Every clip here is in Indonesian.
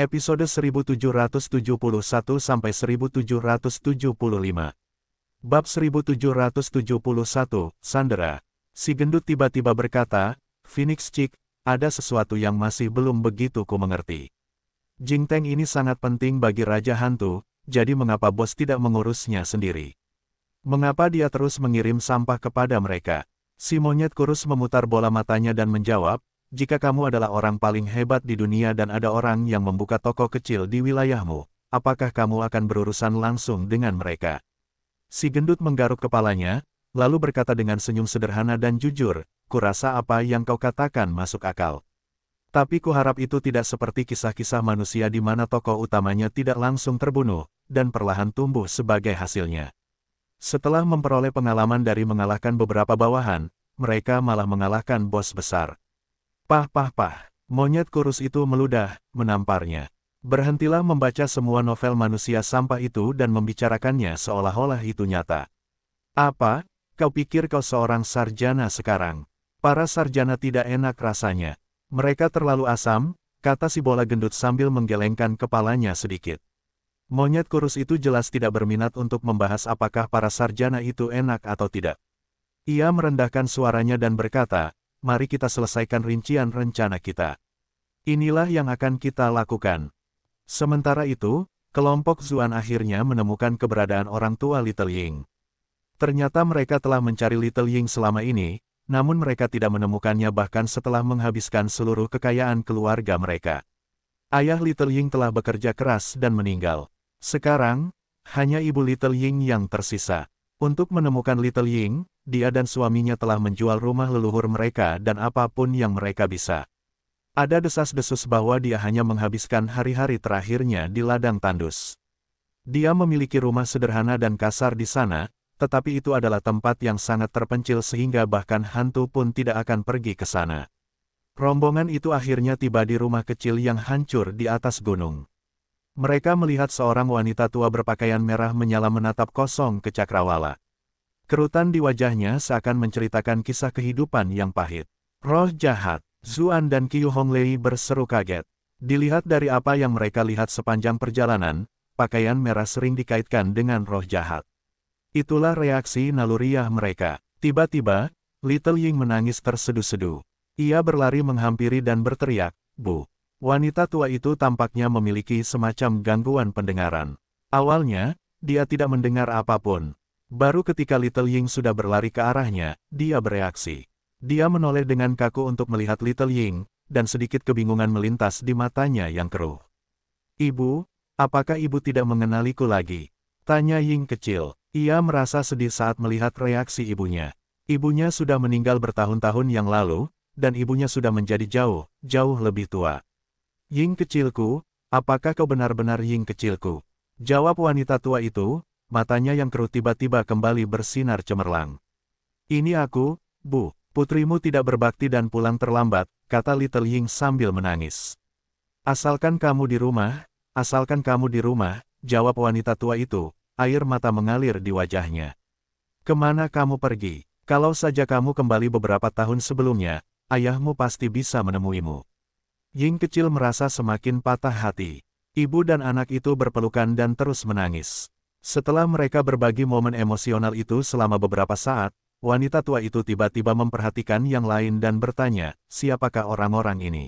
Episode 1771 sampai 1775. Bab 1771, Sandera. Si gendut tiba-tiba berkata, Phoenix Chick, ada sesuatu yang masih belum begitu ku mengerti. Jing Teng ini sangat penting bagi Raja Hantu, jadi mengapa bos tidak mengurusnya sendiri? Mengapa dia terus mengirim sampah kepada mereka? Si monyet kurus memutar bola matanya dan menjawab, jika kamu adalah orang paling hebat di dunia dan ada orang yang membuka toko kecil di wilayahmu, apakah kamu akan berurusan langsung dengan mereka? Si gendut menggaruk kepalanya, lalu berkata dengan senyum sederhana dan jujur, kurasa apa yang kau katakan masuk akal. Tapi kuharap itu tidak seperti kisah-kisah manusia di mana tokoh utamanya tidak langsung terbunuh, dan perlahan tumbuh sebagai hasilnya. Setelah memperoleh pengalaman dari mengalahkan beberapa bawahan, mereka malah mengalahkan bos besar. Pah pah pah, monyet kurus itu meludah, menamparnya. Berhentilah membaca semua novel manusia sampah itu dan membicarakannya seolah-olah itu nyata. Apa? Kau pikir kau seorang sarjana sekarang? Para sarjana tidak enak rasanya. Mereka terlalu asam, kata si bola gendut sambil menggelengkan kepalanya sedikit. Monyet kurus itu jelas tidak berminat untuk membahas apakah para sarjana itu enak atau tidak. Ia merendahkan suaranya dan berkata, mari kita selesaikan rincian rencana kita. Inilah yang akan kita lakukan. Sementara itu, kelompok Zuan akhirnya menemukan keberadaan orang tua Little Ying. Ternyata mereka telah mencari Little Ying selama ini, namun mereka tidak menemukannya bahkan setelah menghabiskan seluruh kekayaan keluarga mereka. Ayah Little Ying telah bekerja keras dan meninggal. Sekarang, hanya ibu Little Ying yang tersisa. Untuk menemukan Little Ying, dia dan suaminya telah menjual rumah leluhur mereka dan apapun yang mereka bisa. Ada desas-desus bahwa dia hanya menghabiskan hari-hari terakhirnya di ladang tandus. Dia memiliki rumah sederhana dan kasar di sana, tetapi itu adalah tempat yang sangat terpencil sehingga bahkan hantu pun tidak akan pergi ke sana. Rombongan itu akhirnya tiba di rumah kecil yang hancur di atas gunung. Mereka melihat seorang wanita tua berpakaian merah menyala menatap kosong ke cakrawala. Kerutan di wajahnya seakan menceritakan kisah kehidupan yang pahit. Roh jahat, Zuan dan Qiu Honglei berseru kaget. Dilihat dari apa yang mereka lihat sepanjang perjalanan, pakaian merah sering dikaitkan dengan roh jahat. Itulah reaksi naluriah mereka. Tiba-tiba, Little Ying menangis terseduh-seduh. Ia berlari menghampiri dan berteriak, Bu. Wanita tua itu tampaknya memiliki semacam gangguan pendengaran. Awalnya, dia tidak mendengar apapun. Baru ketika Little Ying sudah berlari ke arahnya, dia bereaksi. Dia menoleh dengan kaku untuk melihat Little Ying, dan sedikit kebingungan melintas di matanya yang keruh. Ibu, apakah ibu tidak mengenaliku lagi? Tanya Ying kecil. Ia merasa sedih saat melihat reaksi ibunya. Ibunya sudah meninggal bertahun-tahun yang lalu, dan ibunya sudah menjadi jauh, jauh lebih tua. Ying kecilku, apakah kau benar-benar Ying kecilku? Jawab wanita tua itu, matanya yang keruh tiba-tiba kembali bersinar cemerlang. Ini aku, Bu, putrimu tidak berbakti dan pulang terlambat, kata Little Ying sambil menangis. Asalkan kamu di rumah, asalkan kamu di rumah, jawab wanita tua itu, air mata mengalir di wajahnya. Kemana kamu pergi? Kalau saja kamu kembali beberapa tahun sebelumnya, ayahmu pasti bisa menemuimu. Ying kecil merasa semakin patah hati. Ibu dan anak itu berpelukan dan terus menangis. Setelah mereka berbagi momen emosional itu selama beberapa saat, wanita tua itu tiba-tiba memperhatikan yang lain dan bertanya, siapakah orang-orang ini?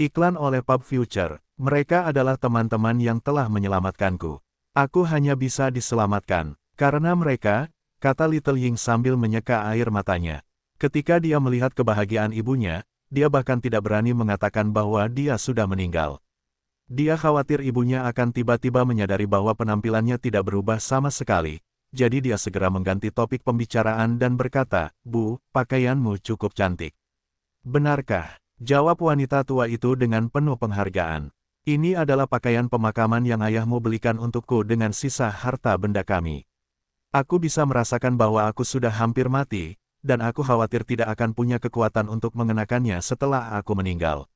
Iklan oleh Pub Future, mereka adalah teman-teman yang telah menyelamatkanku. Aku hanya bisa diselamatkan, karena mereka, kata Little Ying sambil menyeka air matanya. Ketika dia melihat kebahagiaan ibunya, dia bahkan tidak berani mengatakan bahwa dia sudah meninggal. Dia khawatir ibunya akan tiba-tiba menyadari bahwa penampilannya tidak berubah sama sekali, jadi dia segera mengganti topik pembicaraan dan berkata, Bu, pakaianmu cukup cantik. Benarkah? Jawab wanita tua itu dengan penuh penghargaan. Ini adalah pakaian pemakaman yang ayahmu belikan untukku dengan sisa harta benda kami. Aku bisa merasakan bahwa aku sudah hampir mati, dan aku khawatir tidak akan punya kekuatan untuk mengenakannya setelah aku meninggal.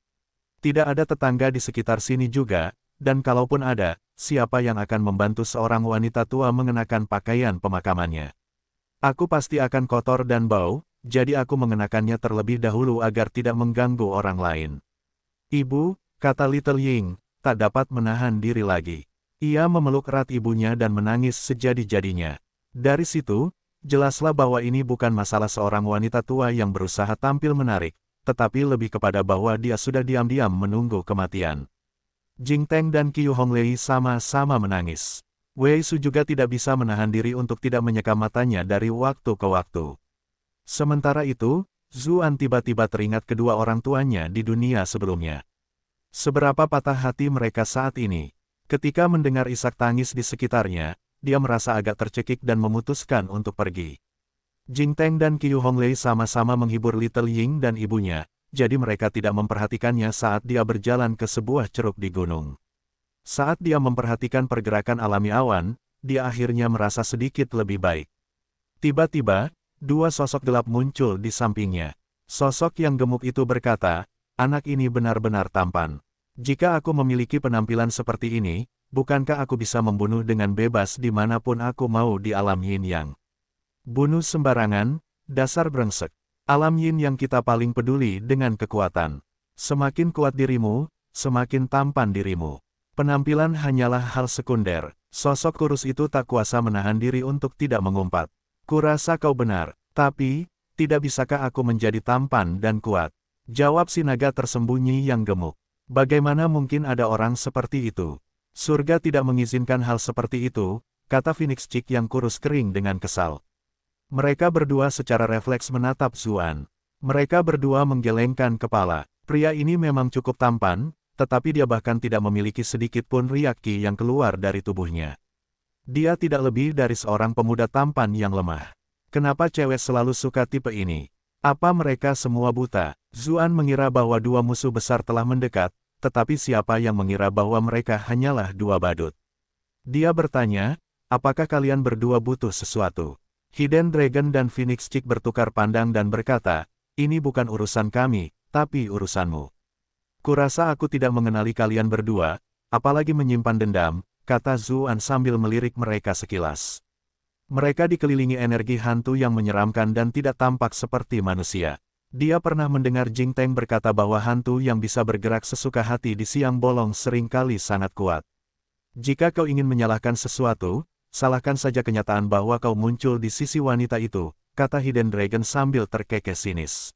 Tidak ada tetangga di sekitar sini juga, dan kalaupun ada, siapa yang akan membantu seorang wanita tua mengenakan pakaian pemakamannya? Aku pasti akan kotor dan bau, jadi aku mengenakannya terlebih dahulu agar tidak mengganggu orang lain. Ibu, kata Little Ying, tak dapat menahan diri lagi. Ia memeluk erat ibunya dan menangis sejadi-jadinya. Dari situ, jelaslah bahwa ini bukan masalah seorang wanita tua yang berusaha tampil menarik, tetapi lebih kepada bahwa dia sudah diam-diam menunggu kematian. Jing Teng dan Qiu Honglei sama-sama menangis. Wei Su juga tidak bisa menahan diri untuk tidak menyeka matanya dari waktu ke waktu. Sementara itu, Zuan tiba-tiba teringat kedua orang tuanya di dunia sebelumnya. Seberapa patah hati mereka saat ini. Ketika mendengar isak tangis di sekitarnya, dia merasa agak tercekik dan memutuskan untuk pergi. Jingteng dan Qiu Honglei sama-sama menghibur Little Ying dan ibunya, jadi mereka tidak memperhatikannya saat dia berjalan ke sebuah ceruk di gunung. Saat dia memperhatikan pergerakan alami awan, dia akhirnya merasa sedikit lebih baik. Tiba-tiba, dua sosok gelap muncul di sampingnya. Sosok yang gemuk itu berkata, anak ini benar-benar tampan. Jika aku memiliki penampilan seperti ini, bukankah aku bisa membunuh dengan bebas dimanapun aku mau di alam yin yang? Bunuh sembarangan, dasar brengsek. Alam yin yang kita paling peduli dengan kekuatan. Semakin kuat dirimu, semakin tampan dirimu. Penampilan hanyalah hal sekunder, sosok kurus itu tak kuasa menahan diri untuk tidak mengumpat. Kurasa kau benar, tapi, tidak bisakah aku menjadi tampan dan kuat? Jawab si naga tersembunyi yang gemuk. Bagaimana mungkin ada orang seperti itu? Surga tidak mengizinkan hal seperti itu, kata Phoenix Chick yang kurus kering dengan kesal. Mereka berdua secara refleks menatap Zuan. Mereka berdua menggelengkan kepala. Pria ini memang cukup tampan, tetapi dia bahkan tidak memiliki sedikit pun riakki yang keluar dari tubuhnya. Dia tidak lebih dari seorang pemuda tampan yang lemah. Kenapa cewek selalu suka tipe ini? Apa mereka semua buta? Zuan mengira bahwa dua musuh besar telah mendekat, tetapi siapa yang mengira bahwa mereka hanyalah dua badut? Dia bertanya, apakah kalian berdua butuh sesuatu? Hidden Dragon dan Phoenix Chick bertukar pandang dan berkata, ini bukan urusan kami, tapi urusanmu. Kurasa aku tidak mengenali kalian berdua, apalagi menyimpan dendam, kata Zuan sambil melirik mereka sekilas. Mereka dikelilingi energi hantu yang menyeramkan dan tidak tampak seperti manusia. Dia pernah mendengar Jing Teng berkata bahwa hantu yang bisa bergerak sesuka hati di siang bolong seringkali sangat kuat. Jika kau ingin menyalahkan sesuatu, salahkan saja kenyataan bahwa kau muncul di sisi wanita itu, kata Hidden Dragon sambil terkekeh sinis.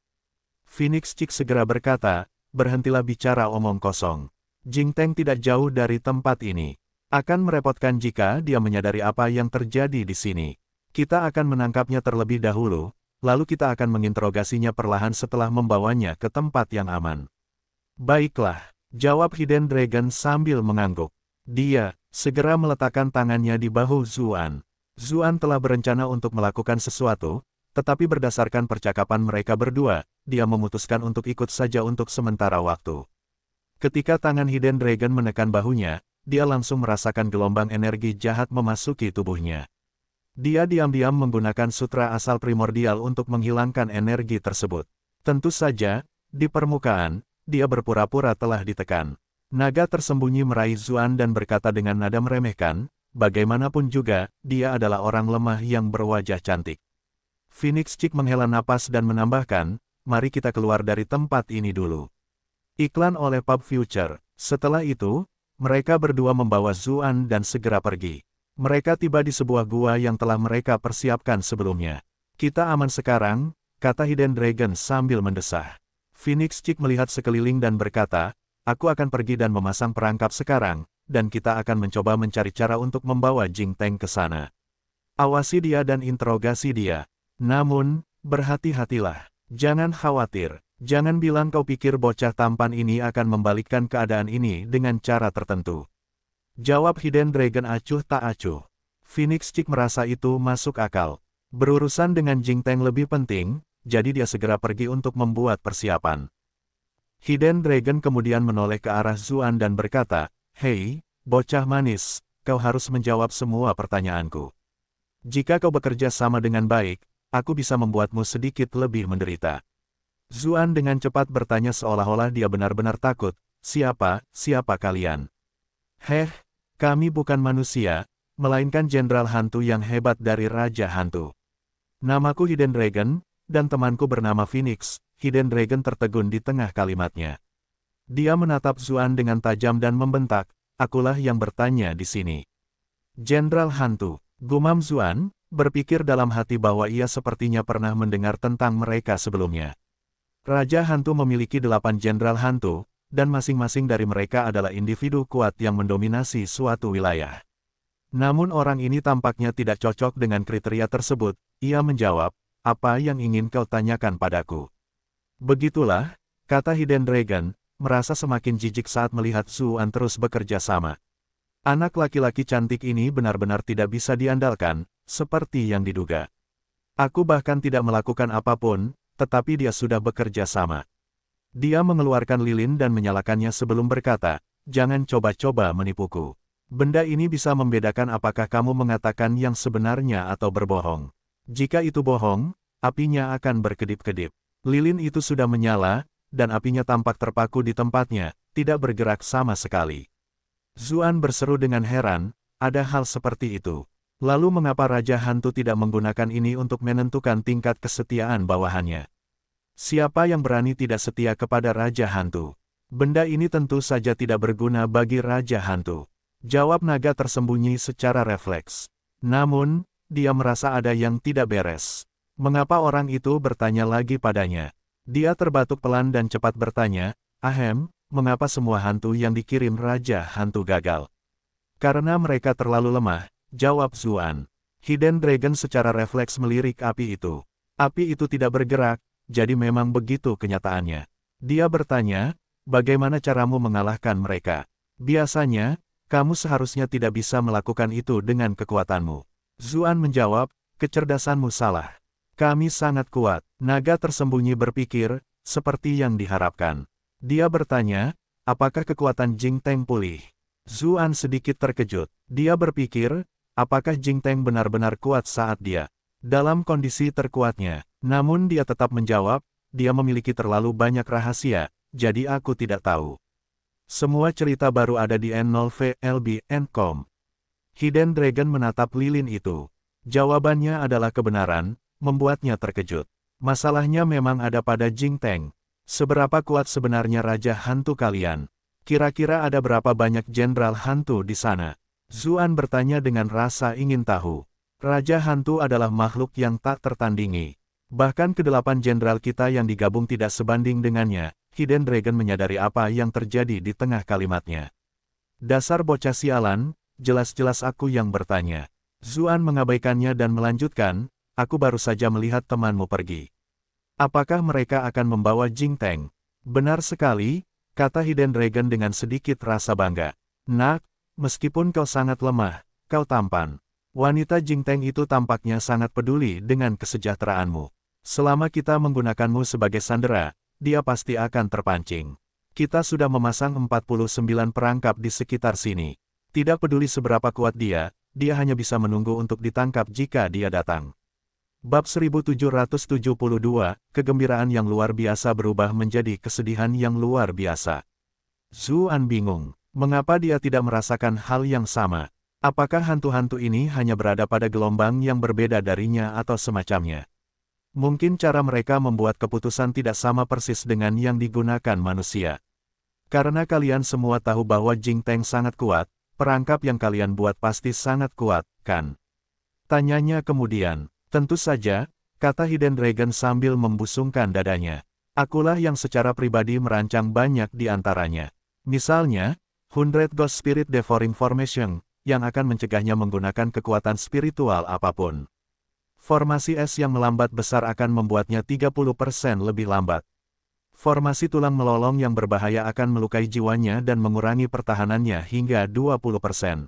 Phoenix Chick segera berkata, berhentilah bicara omong kosong. Jing Teng tidak jauh dari tempat ini. Akan merepotkan jika dia menyadari apa yang terjadi di sini. Kita akan menangkapnya terlebih dahulu, lalu kita akan menginterogasinya perlahan setelah membawanya ke tempat yang aman. Baiklah, jawab Hidden Dragon sambil mengangguk. Dia segera meletakkan tangannya di bahu Zuan. Zuan telah berencana untuk melakukan sesuatu, tetapi berdasarkan percakapan mereka berdua, dia memutuskan untuk ikut saja untuk sementara waktu. Ketika tangan Hidden Dragon menekan bahunya, dia langsung merasakan gelombang energi jahat memasuki tubuhnya. Dia diam-diam menggunakan sutra asal primordial untuk menghilangkan energi tersebut. Tentu saja, di permukaan, dia berpura-pura telah ditekan. Naga tersembunyi meraih Zuan dan berkata dengan nada meremehkan, bagaimanapun juga, dia adalah orang lemah yang berwajah cantik. Phoenix Chick menghela napas dan menambahkan, mari kita keluar dari tempat ini dulu. Iklan oleh Pub Future. Setelah itu, mereka berdua membawa Zuan dan segera pergi. Mereka tiba di sebuah gua yang telah mereka persiapkan sebelumnya. Kita aman sekarang, kata Hidden Dragon sambil mendesah. Phoenix Chick melihat sekeliling dan berkata, Aku akan pergi dan memasang perangkap sekarang, dan kita akan mencoba mencari cara untuk membawa Jing Teng ke sana. Awasi dia dan interogasi dia. Namun, berhati-hatilah. Jangan khawatir. Jangan bilang kau pikir bocah tampan ini akan membalikkan keadaan ini dengan cara tertentu. Jawab Hidden Dragon acuh tak acuh. Phoenix Chick merasa itu masuk akal. Berurusan dengan Jing Teng lebih penting, jadi dia segera pergi untuk membuat persiapan. Hidden Dragon kemudian menoleh ke arah Zuan dan berkata, Hei, bocah manis, kau harus menjawab semua pertanyaanku. Jika kau bekerja sama dengan baik, aku bisa membuatmu sedikit lebih menderita. Zuan dengan cepat bertanya seolah-olah dia benar-benar takut, siapa, siapa kalian? Heh, kami bukan manusia, melainkan jenderal hantu yang hebat dari Raja Hantu. Namaku Hidden Dragon, dan temanku bernama Phoenix, Hidden Dragon tertegun di tengah kalimatnya. Dia menatap Zuan dengan tajam dan membentak, akulah yang bertanya di sini. Jenderal Hantu, gumam Zuan, berpikir dalam hati bahwa ia sepertinya pernah mendengar tentang mereka sebelumnya. Raja Hantu memiliki delapan Jenderal Hantu, dan masing-masing dari mereka adalah individu kuat yang mendominasi suatu wilayah. Namun orang ini tampaknya tidak cocok dengan kriteria tersebut, ia menjawab, apa yang ingin kau tanyakan padaku? Begitulah, kata Hidden Dragon, merasa semakin jijik saat melihat Suan terus bekerja sama. Anak laki-laki cantik ini benar-benar tidak bisa diandalkan, seperti yang diduga. Aku bahkan tidak melakukan apapun, tetapi dia sudah bekerja sama. Dia mengeluarkan lilin dan menyalakannya sebelum berkata, jangan coba-coba menipuku. Benda ini bisa membedakan apakah kamu mengatakan yang sebenarnya atau berbohong. Jika itu bohong, apinya akan berkedip-kedip. Lilin itu sudah menyala, dan apinya tampak terpaku di tempatnya, tidak bergerak sama sekali. Zuan berseru dengan heran, ada hal seperti itu. Lalu mengapa Raja Hantu tidak menggunakan ini untuk menentukan tingkat kesetiaan bawahannya? Siapa yang berani tidak setia kepada Raja Hantu? Benda ini tentu saja tidak berguna bagi Raja Hantu. Jawab naga tersembunyi secara refleks. Namun, dia merasa ada yang tidak beres. Mengapa orang itu bertanya lagi padanya? Dia terbatuk pelan dan cepat bertanya, Ahem, mengapa semua hantu yang dikirim Raja Hantu gagal? Karena mereka terlalu lemah, jawab Zuan. Hidden Dragon secara refleks melirik api itu. Api itu tidak bergerak, jadi memang begitu kenyataannya. Dia bertanya, bagaimana caramu mengalahkan mereka? Biasanya, kamu seharusnya tidak bisa melakukan itu dengan kekuatanmu. Zuan menjawab, kecerdasanmu salah. Kami sangat kuat. Naga tersembunyi berpikir, seperti yang diharapkan. Dia bertanya, apakah kekuatan Jing Teng pulih? Zuan sedikit terkejut. Dia berpikir, apakah Jing Teng benar-benar kuat saat dia dalam kondisi terkuatnya. Namun dia tetap menjawab, dia memiliki terlalu banyak rahasia, jadi aku tidak tahu. Semua cerita baru ada di N0VLB.com. Hidden Dragon menatap lilin itu. Jawabannya adalah kebenaran, membuatnya terkejut. Masalahnya memang ada pada Jing Teng. Seberapa kuat sebenarnya Raja Hantu kalian? Kira-kira ada berapa banyak jenderal hantu di sana? Zuan bertanya dengan rasa ingin tahu. Raja Hantu adalah makhluk yang tak tertandingi. Bahkan kedelapan jenderal kita yang digabung tidak sebanding dengannya, Hidden Dragon menyadari apa yang terjadi di tengah kalimatnya. Dasar bocah sialan, jelas-jelas aku yang bertanya. Zuan mengabaikannya dan melanjutkan, aku baru saja melihat temanmu pergi. Apakah mereka akan membawa Jing Teng? Benar sekali, kata Hidden Dragon dengan sedikit rasa bangga. Nak, meskipun kau sangat lemah, kau tampan. Wanita Jing Teng itu tampaknya sangat peduli dengan kesejahteraanmu. Selama kita menggunakanmu sebagai sandera, dia pasti akan terpancing. Kita sudah memasang 49 perangkap di sekitar sini. Tidak peduli seberapa kuat dia, dia hanya bisa menunggu untuk ditangkap jika dia datang. Bab 1772, kegembiraan yang luar biasa berubah menjadi kesedihan yang luar biasa. Zuan bingung, mengapa dia tidak merasakan hal yang sama? Apakah hantu-hantu ini hanya berada pada gelombang yang berbeda darinya atau semacamnya? Mungkin cara mereka membuat keputusan tidak sama persis dengan yang digunakan manusia. Karena kalian semua tahu bahwa Jing Teng sangat kuat, Perangkap yang kalian buat pasti sangat kuat, kan? Tanyanya kemudian. Tentu saja, kata Hidden Dragon sambil membusungkan dadanya. Akulah yang secara pribadi merancang banyak di antaranya. Misalnya, Hundred Ghost Spirit Devouring Formation, yang akan mencegahnya menggunakan kekuatan spiritual apapun. Formasi es yang melambat besar akan membuatnya 30% lebih lambat. Formasi tulang melolong yang berbahaya akan melukai jiwanya dan mengurangi pertahanannya hingga 20%.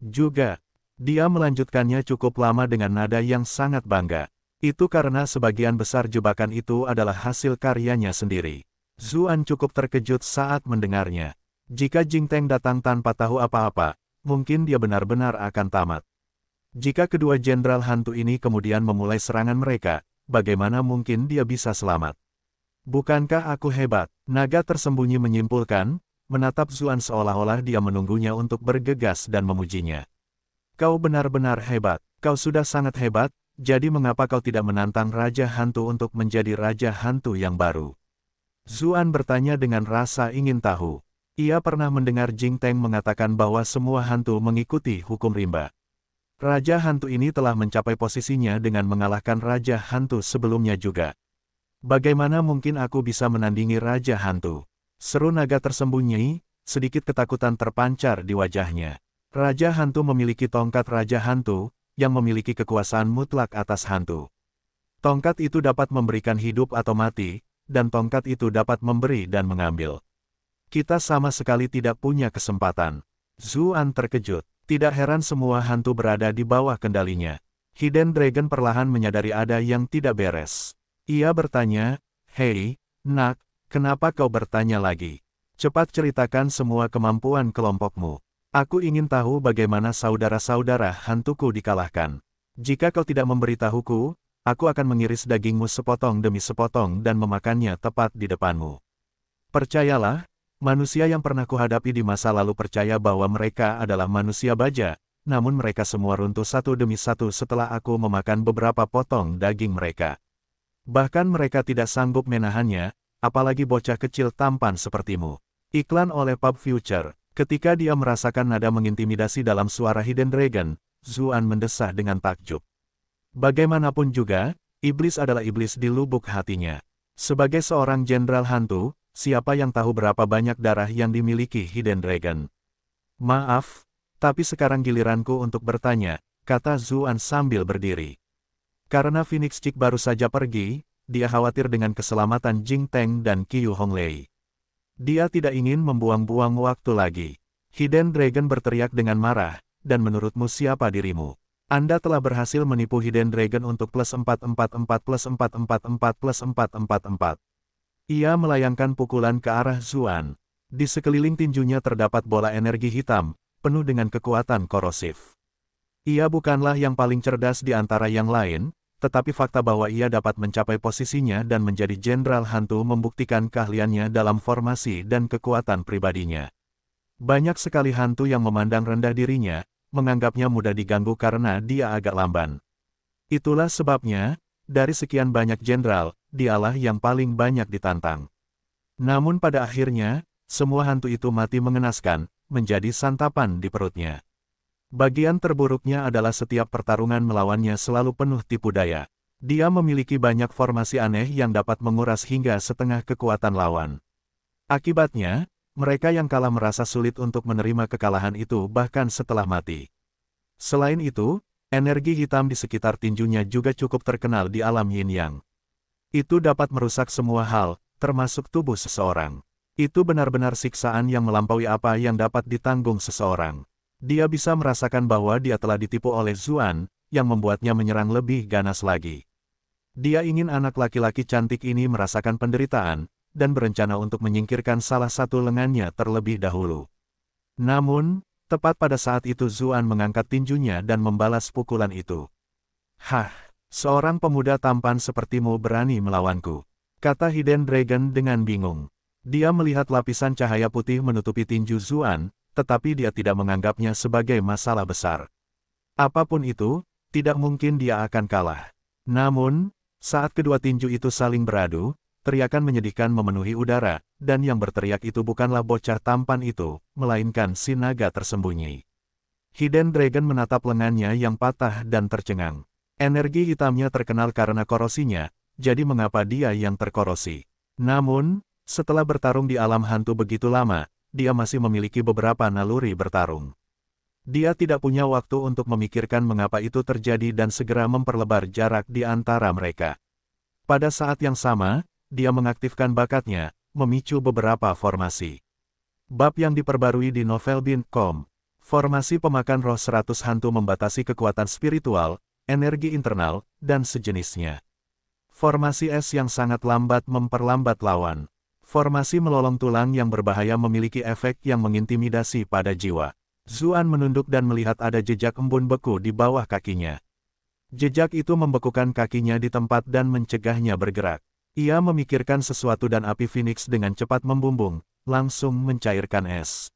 Juga, dia melanjutkannya cukup lama dengan nada yang sangat bangga. Itu karena sebagian besar jebakan itu adalah hasil karyanya sendiri. Zuan cukup terkejut saat mendengarnya. Jika Jing Teng datang tanpa tahu apa-apa, mungkin dia benar-benar akan tamat. Jika kedua jenderal hantu ini kemudian memulai serangan mereka, bagaimana mungkin dia bisa selamat? Bukankah aku hebat? Naga tersembunyi menyimpulkan, menatap Zuan seolah-olah dia menunggunya untuk bergegas dan memujinya. Kau benar-benar hebat, kau sudah sangat hebat, jadi mengapa kau tidak menantang Raja Hantu untuk menjadi Raja Hantu yang baru? Zuan bertanya dengan rasa ingin tahu. Ia pernah mendengar Jing Teng mengatakan bahwa semua hantu mengikuti hukum rimba. Raja Hantu ini telah mencapai posisinya dengan mengalahkan Raja Hantu sebelumnya juga. Bagaimana mungkin aku bisa menandingi Raja Hantu? Seru naga tersembunyi, sedikit ketakutan terpancar di wajahnya. Raja Hantu memiliki tongkat Raja Hantu, yang memiliki kekuasaan mutlak atas hantu. Tongkat itu dapat memberikan hidup atau mati, dan tongkat itu dapat memberi dan mengambil. Kita sama sekali tidak punya kesempatan. Zuan terkejut. Tidak heran semua hantu berada di bawah kendalinya. Hidden Dragon perlahan menyadari ada yang tidak beres. Ia bertanya, Hei, nak, kenapa kau bertanya lagi? Cepat ceritakan semua kemampuan kelompokmu. Aku ingin tahu bagaimana saudara-saudara hantuku dikalahkan. Jika kau tidak memberitahuku, aku akan mengiris dagingmu sepotong demi sepotong dan memakannya tepat di depanmu. Percayalah, manusia yang pernah kuhadapi di masa lalu percaya bahwa mereka adalah manusia baja, namun mereka semua runtuh satu demi satu setelah aku memakan beberapa potong daging mereka. Bahkan mereka tidak sanggup menahannya, apalagi bocah kecil tampan sepertimu. Iklan oleh Pub Future. Ketika dia merasakan nada mengintimidasi dalam suara Hidden Dragon, Zuan mendesah dengan takjub. Bagaimanapun juga, iblis adalah iblis di lubuk hatinya. Sebagai seorang jenderal hantu, siapa yang tahu berapa banyak darah yang dimiliki Hidden Dragon? Maaf, tapi sekarang giliranku untuk bertanya, kata Zuan sambil berdiri. Karena Phoenix Chick baru saja pergi, dia khawatir dengan keselamatan Jing Teng dan Qiu Honglei. Dia tidak ingin membuang-buang waktu lagi. Hidden Dragon berteriak dengan marah, dan menurutmu siapa dirimu? Anda telah berhasil menipu Hidden Dragon untuk plus 444 plus 444 plus 444. Ia melayangkan pukulan ke arah Zuan. Di sekeliling tinjunya terdapat bola energi hitam, penuh dengan kekuatan korosif. Ia bukanlah yang paling cerdas di antara yang lain, tetapi fakta bahwa ia dapat mencapai posisinya dan menjadi jenderal hantu membuktikan keahliannya dalam formasi dan kekuatan pribadinya. Banyak sekali hantu yang memandang rendah dirinya, menganggapnya mudah diganggu karena dia agak lamban. Itulah sebabnya, dari sekian banyak jenderal, dialah yang paling banyak ditantang. Namun pada akhirnya, semua hantu itu mati mengenaskan, menjadi santapan di perutnya. Bagian terburuknya adalah setiap pertarungan melawannya selalu penuh tipu daya. Dia memiliki banyak formasi aneh yang dapat menguras hingga setengah kekuatan lawan. Akibatnya, mereka yang kalah merasa sulit untuk menerima kekalahan itu bahkan setelah mati. Selain itu, energi hitam di sekitar tinjunya juga cukup terkenal di alam yin yang. Itu dapat merusak semua hal, termasuk tubuh seseorang. Itu benar-benar siksaan yang melampaui apa yang dapat ditanggung seseorang. Dia bisa merasakan bahwa dia telah ditipu oleh Zuan, yang membuatnya menyerang lebih ganas lagi. Dia ingin anak laki-laki cantik ini merasakan penderitaan, dan berencana untuk menyingkirkan salah satu lengannya terlebih dahulu. Namun, tepat pada saat itu Zuan mengangkat tinjunya dan membalas pukulan itu. Hah, seorang pemuda tampan sepertimu berani melawanku, kata Hidden Dragon dengan bingung. Dia melihat lapisan cahaya putih menutupi tinju Zuan, tetapi dia tidak menganggapnya sebagai masalah besar. Apapun itu, tidak mungkin dia akan kalah. Namun, saat kedua tinju itu saling beradu, teriakan menyedihkan memenuhi udara, dan yang berteriak itu bukanlah bocah tampan itu, melainkan si naga tersembunyi. Hidden Dragon menatap lengannya yang patah dan tercengang. Energi hitamnya terkenal karena korosinya, jadi mengapa dia yang terkorosi? Namun, setelah bertarung di alam hantu begitu lama, dia masih memiliki beberapa naluri bertarung. Dia tidak punya waktu untuk memikirkan mengapa itu terjadi dan segera memperlebar jarak di antara mereka. Pada saat yang sama, dia mengaktifkan bakatnya, memicu beberapa formasi. Bab yang diperbarui di novel formasi pemakan roh 100 hantu membatasi kekuatan spiritual, energi internal, dan sejenisnya. Formasi es yang sangat lambat memperlambat lawan. Formasi melolong tulang yang berbahaya memiliki efek yang mengintimidasi pada jiwa. Zuan menunduk dan melihat ada jejak embun beku di bawah kakinya. Jejak itu membekukan kakinya di tempat dan mencegahnya bergerak. Ia memikirkan sesuatu dan api Phoenix dengan cepat membumbung, langsung mencairkan es.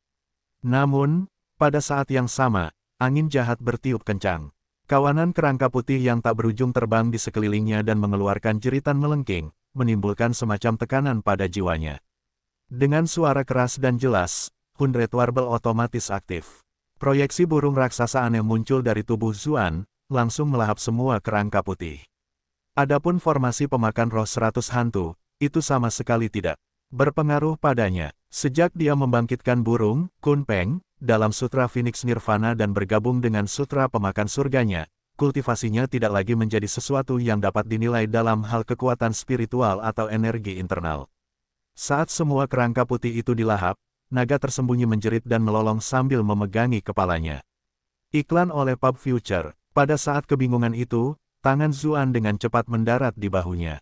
Namun, pada saat yang sama, angin jahat bertiup kencang. Kawanan kerangka putih yang tak berujung terbang di sekelilingnya dan mengeluarkan jeritan melengking, menimbulkan semacam tekanan pada jiwanya. Dengan suara keras dan jelas, Hundred Warble otomatis aktif. Proyeksi burung raksasa aneh muncul dari tubuh Zuan, langsung melahap semua kerangka putih. Adapun formasi pemakan roh seratus hantu, itu sama sekali tidak berpengaruh padanya. Sejak dia membangkitkan burung, Kun Peng, dalam Sutra Phoenix Nirvana dan bergabung dengan Sutra Pemakan Surganya, kultivasinya tidak lagi menjadi sesuatu yang dapat dinilai dalam hal kekuatan spiritual atau energi internal. Saat semua kerangka putih itu dilahap, naga tersembunyi menjerit dan melolong sambil memegangi kepalanya. Iklan oleh Pub Future, pada saat kebingungan itu, tangan Zuan dengan cepat mendarat di bahunya.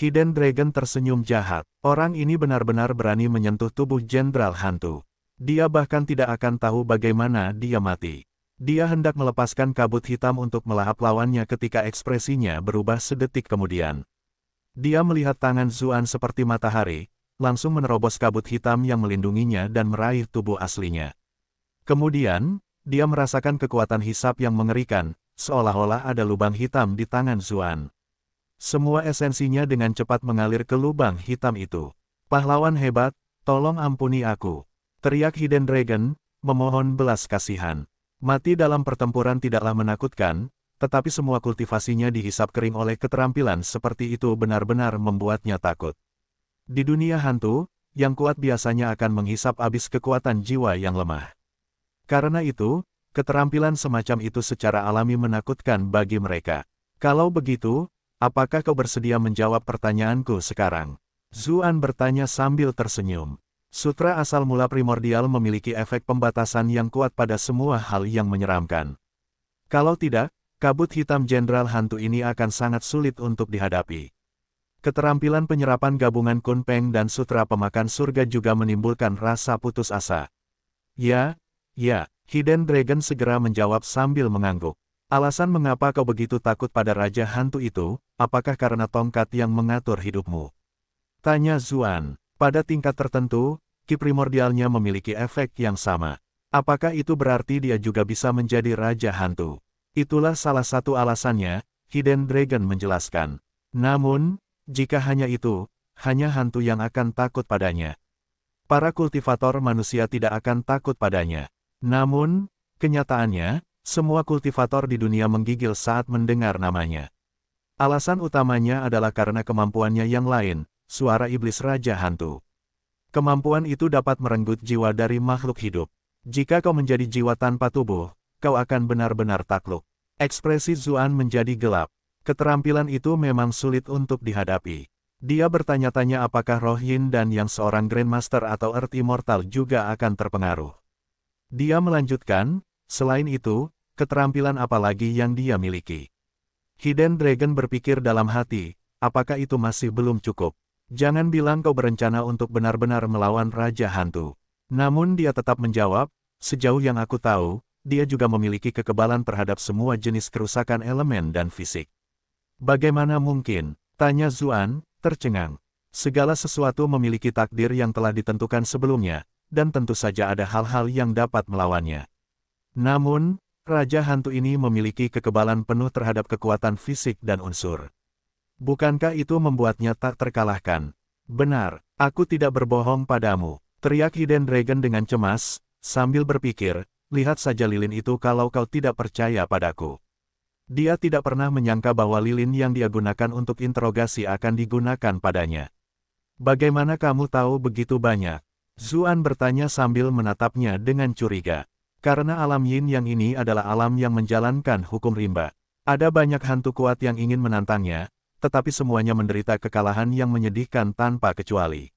Hidden Dragon tersenyum jahat, orang ini benar-benar berani menyentuh tubuh Jenderal Hantu. Dia bahkan tidak akan tahu bagaimana dia mati. Dia hendak melepaskan kabut hitam untuk melahap lawannya ketika ekspresinya berubah sedetik kemudian. Dia melihat tangan Zuan seperti matahari, langsung menerobos kabut hitam yang melindunginya dan meraih tubuh aslinya. Kemudian, dia merasakan kekuatan hisap yang mengerikan, seolah-olah ada lubang hitam di tangan Zuan. Semua esensinya dengan cepat mengalir ke lubang hitam itu. Pahlawan hebat, tolong ampuni aku. Teriak Hidden Dragon, memohon belas kasihan. Mati dalam pertempuran tidaklah menakutkan, tetapi semua kultivasinya dihisap kering oleh keterampilan seperti itu benar-benar membuatnya takut. Di dunia hantu, yang kuat biasanya akan menghisap habis kekuatan jiwa yang lemah. Karena itu, keterampilan semacam itu secara alami menakutkan bagi mereka. Kalau begitu, apakah kau bersedia menjawab pertanyaanku sekarang? Zuan bertanya sambil tersenyum. Sutra asal mula primordial memiliki efek pembatasan yang kuat pada semua hal yang menyeramkan. Kalau tidak, kabut hitam jenderal hantu ini akan sangat sulit untuk dihadapi. Keterampilan penyerapan gabungan kunpeng dan sutra pemakan surga juga menimbulkan rasa putus asa. Ya, ya, Hidden Dragon segera menjawab sambil mengangguk. Alasan mengapa kau begitu takut pada Raja Hantu itu, apakah karena tongkat yang mengatur hidupmu? Tanya Zuan. Pada tingkat tertentu, ki primordialnya memiliki efek yang sama. Apakah itu berarti dia juga bisa menjadi Raja Hantu? Itulah salah satu alasannya, Hidden Dragon menjelaskan. Namun, jika hanya itu, hanya hantu yang akan takut padanya. Para kultivator manusia tidak akan takut padanya. Namun, kenyataannya, semua kultivator di dunia menggigil saat mendengar namanya. Alasan utamanya adalah karena kemampuannya yang lain, suara iblis raja hantu. Kemampuan itu dapat merenggut jiwa dari makhluk hidup. Jika kau menjadi jiwa tanpa tubuh, kau akan benar-benar takluk. Ekspresi Zuan menjadi gelap. Keterampilan itu memang sulit untuk dihadapi. Dia bertanya-tanya apakah Roh Yin dan yang seorang Grandmaster atau Earth Immortal juga akan terpengaruh. Dia melanjutkan, selain itu, keterampilan apa lagi yang dia miliki? Hidden Dragon berpikir dalam hati, apakah itu masih belum cukup? Jangan bilang kau berencana untuk benar-benar melawan Raja Hantu. Namun dia tetap menjawab, sejauh yang aku tahu, dia juga memiliki kekebalan terhadap semua jenis kerusakan elemen dan fisik. Bagaimana mungkin? Tanya Zuan, tercengang. Segala sesuatu memiliki takdir yang telah ditentukan sebelumnya, dan tentu saja ada hal-hal yang dapat melawannya. Namun, Raja Hantu ini memiliki kekebalan penuh terhadap kekuatan fisik dan unsur. Bukankah itu membuatnya tak terkalahkan? Benar, aku tidak berbohong padamu, teriak Hidden Dragon dengan cemas, sambil berpikir, lihat saja lilin itu kalau kau tidak percaya padaku. Dia tidak pernah menyangka bahwa lilin yang dia gunakan untuk interogasi akan digunakan padanya. Bagaimana kamu tahu begitu banyak? Zuan bertanya sambil menatapnya dengan curiga. Karena alam yin yang ini adalah alam yang menjalankan hukum rimba. Ada banyak hantu kuat yang ingin menantangnya, tetapi semuanya menderita kekalahan yang menyedihkan tanpa kecuali.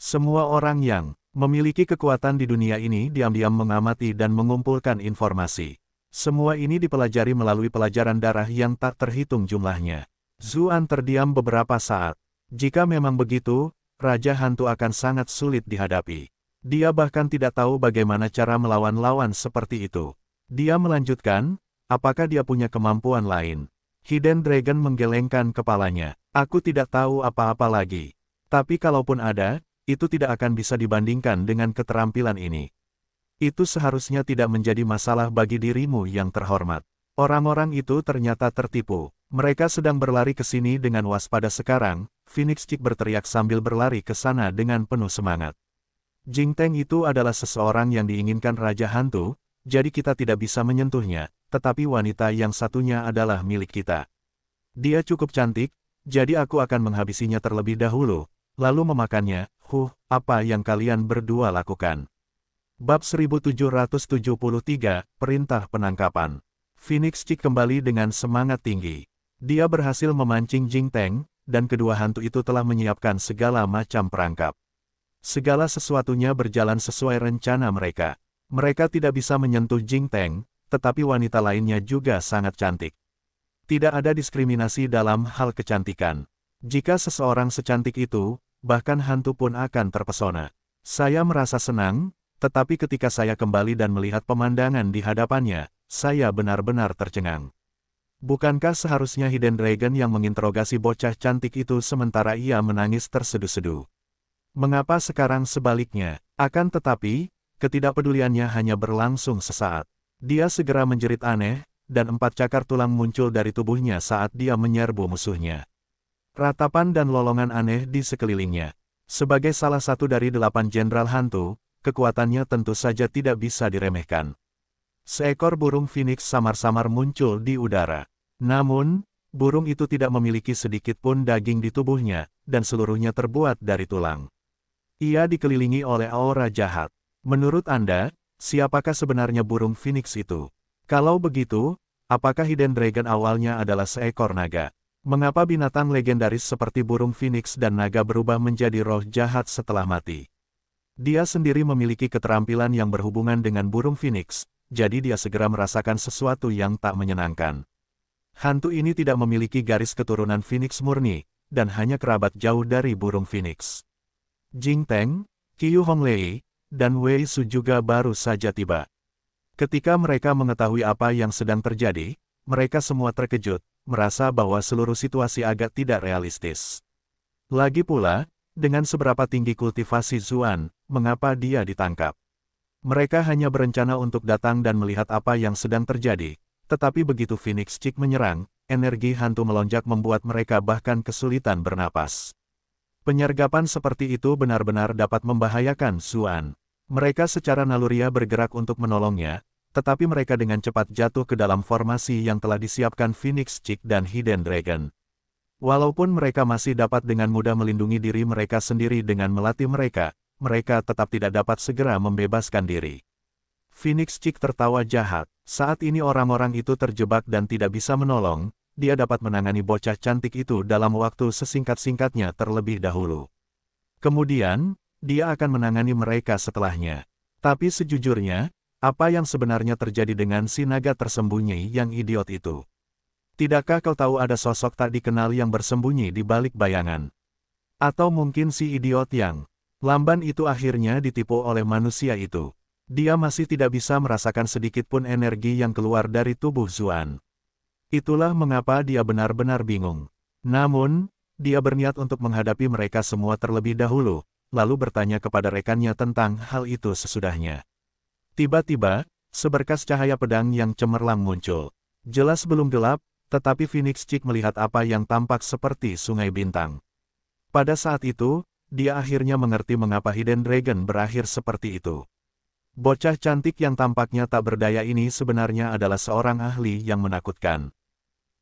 Semua orang yang memiliki kekuatan di dunia ini diam-diam mengamati dan mengumpulkan informasi. Semua ini dipelajari melalui pelajaran darah yang tak terhitung jumlahnya. Zuan terdiam beberapa saat. Jika memang begitu, Raja Hantu akan sangat sulit dihadapi. Dia bahkan tidak tahu bagaimana cara melawan lawan seperti itu. Dia melanjutkan, apakah dia punya kemampuan lain? Hidden Dragon menggelengkan kepalanya. Aku tidak tahu apa-apa lagi. Tapi kalaupun ada, itu tidak akan bisa dibandingkan dengan keterampilan ini. Itu seharusnya tidak menjadi masalah bagi dirimu yang terhormat. Orang-orang itu ternyata tertipu. Mereka sedang berlari ke sini dengan waspada sekarang, Phoenix Chick berteriak sambil berlari ke sana dengan penuh semangat. Jing Teng itu adalah seseorang yang diinginkan Raja Hantu, jadi kita tidak bisa menyentuhnya, tetapi wanita yang satunya adalah milik kita. Dia cukup cantik, jadi aku akan menghabisinya terlebih dahulu, lalu memakannya, huh, apa yang kalian berdua lakukan. Bab 1773, Perintah Penangkapan Phoenix Chick kembali dengan semangat tinggi. Dia berhasil memancing Jing Teng, dan kedua hantu itu telah menyiapkan segala macam perangkap. Segala sesuatunya berjalan sesuai rencana mereka. Mereka tidak bisa menyentuh Jing Teng, tetapi wanita lainnya juga sangat cantik. Tidak ada diskriminasi dalam hal kecantikan. Jika seseorang secantik itu, bahkan hantu pun akan terpesona. Saya merasa senang, tetapi ketika saya kembali dan melihat pemandangan di hadapannya, saya benar-benar tercengang. Bukankah seharusnya Hidden Dragon yang menginterogasi bocah cantik itu sementara ia menangis tersedu-sedu? Mengapa sekarang sebaliknya? Akan tetapi, ketidakpeduliannya hanya berlangsung sesaat. Dia segera menjerit aneh, dan empat cakar tulang muncul dari tubuhnya saat dia menyerbu musuhnya. Ratapan dan lolongan aneh di sekelilingnya. Sebagai salah satu dari delapan jenderal hantu, kekuatannya tentu saja tidak bisa diremehkan. Seekor burung phoenix samar-samar muncul di udara. Namun, burung itu tidak memiliki sedikit pun daging di tubuhnya, dan seluruhnya terbuat dari tulang. Ia dikelilingi oleh aura jahat. Menurut Anda, siapakah sebenarnya burung phoenix itu? Kalau begitu, apakah Hidden Dragon awalnya adalah seekor naga? Mengapa binatang legendaris seperti burung phoenix dan naga berubah menjadi roh jahat setelah mati? Dia sendiri memiliki keterampilan yang berhubungan dengan burung phoenix, jadi dia segera merasakan sesuatu yang tak menyenangkan. Hantu ini tidak memiliki garis keturunan phoenix murni, dan hanya kerabat jauh dari burung phoenix. Jing Teng, Qiu Honglei, dan Wei Su juga baru saja tiba. Ketika mereka mengetahui apa yang sedang terjadi, mereka semua terkejut, merasa bahwa seluruh situasi agak tidak realistis. Lagi pula, dengan seberapa tinggi kultivasi Zuan, mengapa dia ditangkap? Mereka hanya berencana untuk datang dan melihat apa yang sedang terjadi, tetapi begitu Phoenix Chick menyerang, energi hantu melonjak membuat mereka bahkan kesulitan bernapas. Penyergapan seperti itu benar-benar dapat membahayakan Zuan. Mereka secara naluria bergerak untuk menolongnya, tetapi mereka dengan cepat jatuh ke dalam formasi yang telah disiapkan Phoenix Chick dan Hidden Dragon. Walaupun mereka masih dapat dengan mudah melindungi diri mereka sendiri dengan melatih mereka, mereka tetap tidak dapat segera membebaskan diri. Phoenix Chick tertawa jahat, saat ini orang-orang itu terjebak dan tidak bisa menolong, dia dapat menangani bocah cantik itu dalam waktu sesingkat-singkatnya terlebih dahulu. Kemudian, dia akan menangani mereka setelahnya. Tapi sejujurnya, apa yang sebenarnya terjadi dengan si naga tersembunyi yang idiot itu? Tidakkah kau tahu ada sosok tak dikenal yang bersembunyi di balik bayangan? Atau mungkin si idiot yang lamban itu akhirnya ditipu oleh manusia itu. Dia masih tidak bisa merasakan sedikitpun energi yang keluar dari tubuh Zuan. Itulah mengapa dia benar-benar bingung. Namun, dia berniat untuk menghadapi mereka semua terlebih dahulu, lalu bertanya kepada rekannya tentang hal itu sesudahnya. Tiba-tiba, seberkas cahaya pedang yang cemerlang muncul. Jelas belum gelap, tetapi Phoenix Chick melihat apa yang tampak seperti sungai bintang. Pada saat itu, dia akhirnya mengerti mengapa Hidden Dragon berakhir seperti itu. Bocah cantik yang tampaknya tak berdaya ini sebenarnya adalah seorang ahli yang menakutkan.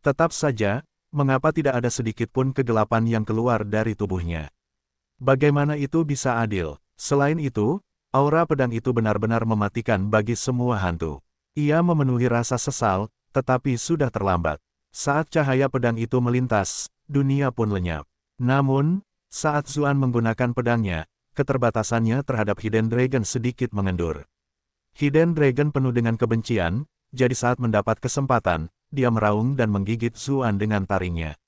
Tetap saja, mengapa tidak ada sedikit pun kegelapan yang keluar dari tubuhnya? Bagaimana itu bisa adil? Selain itu, aura pedang itu benar-benar mematikan bagi semua hantu. Ia memenuhi rasa sesal, tetapi sudah terlambat. Saat cahaya pedang itu melintas, dunia pun lenyap. Namun, saat Zuan menggunakan pedangnya, keterbatasannya terhadap Hidden Dragon sedikit mengendur. Hidden Dragon penuh dengan kebencian, jadi saat mendapat kesempatan, dia meraung dan menggigit Zuan dengan taringnya.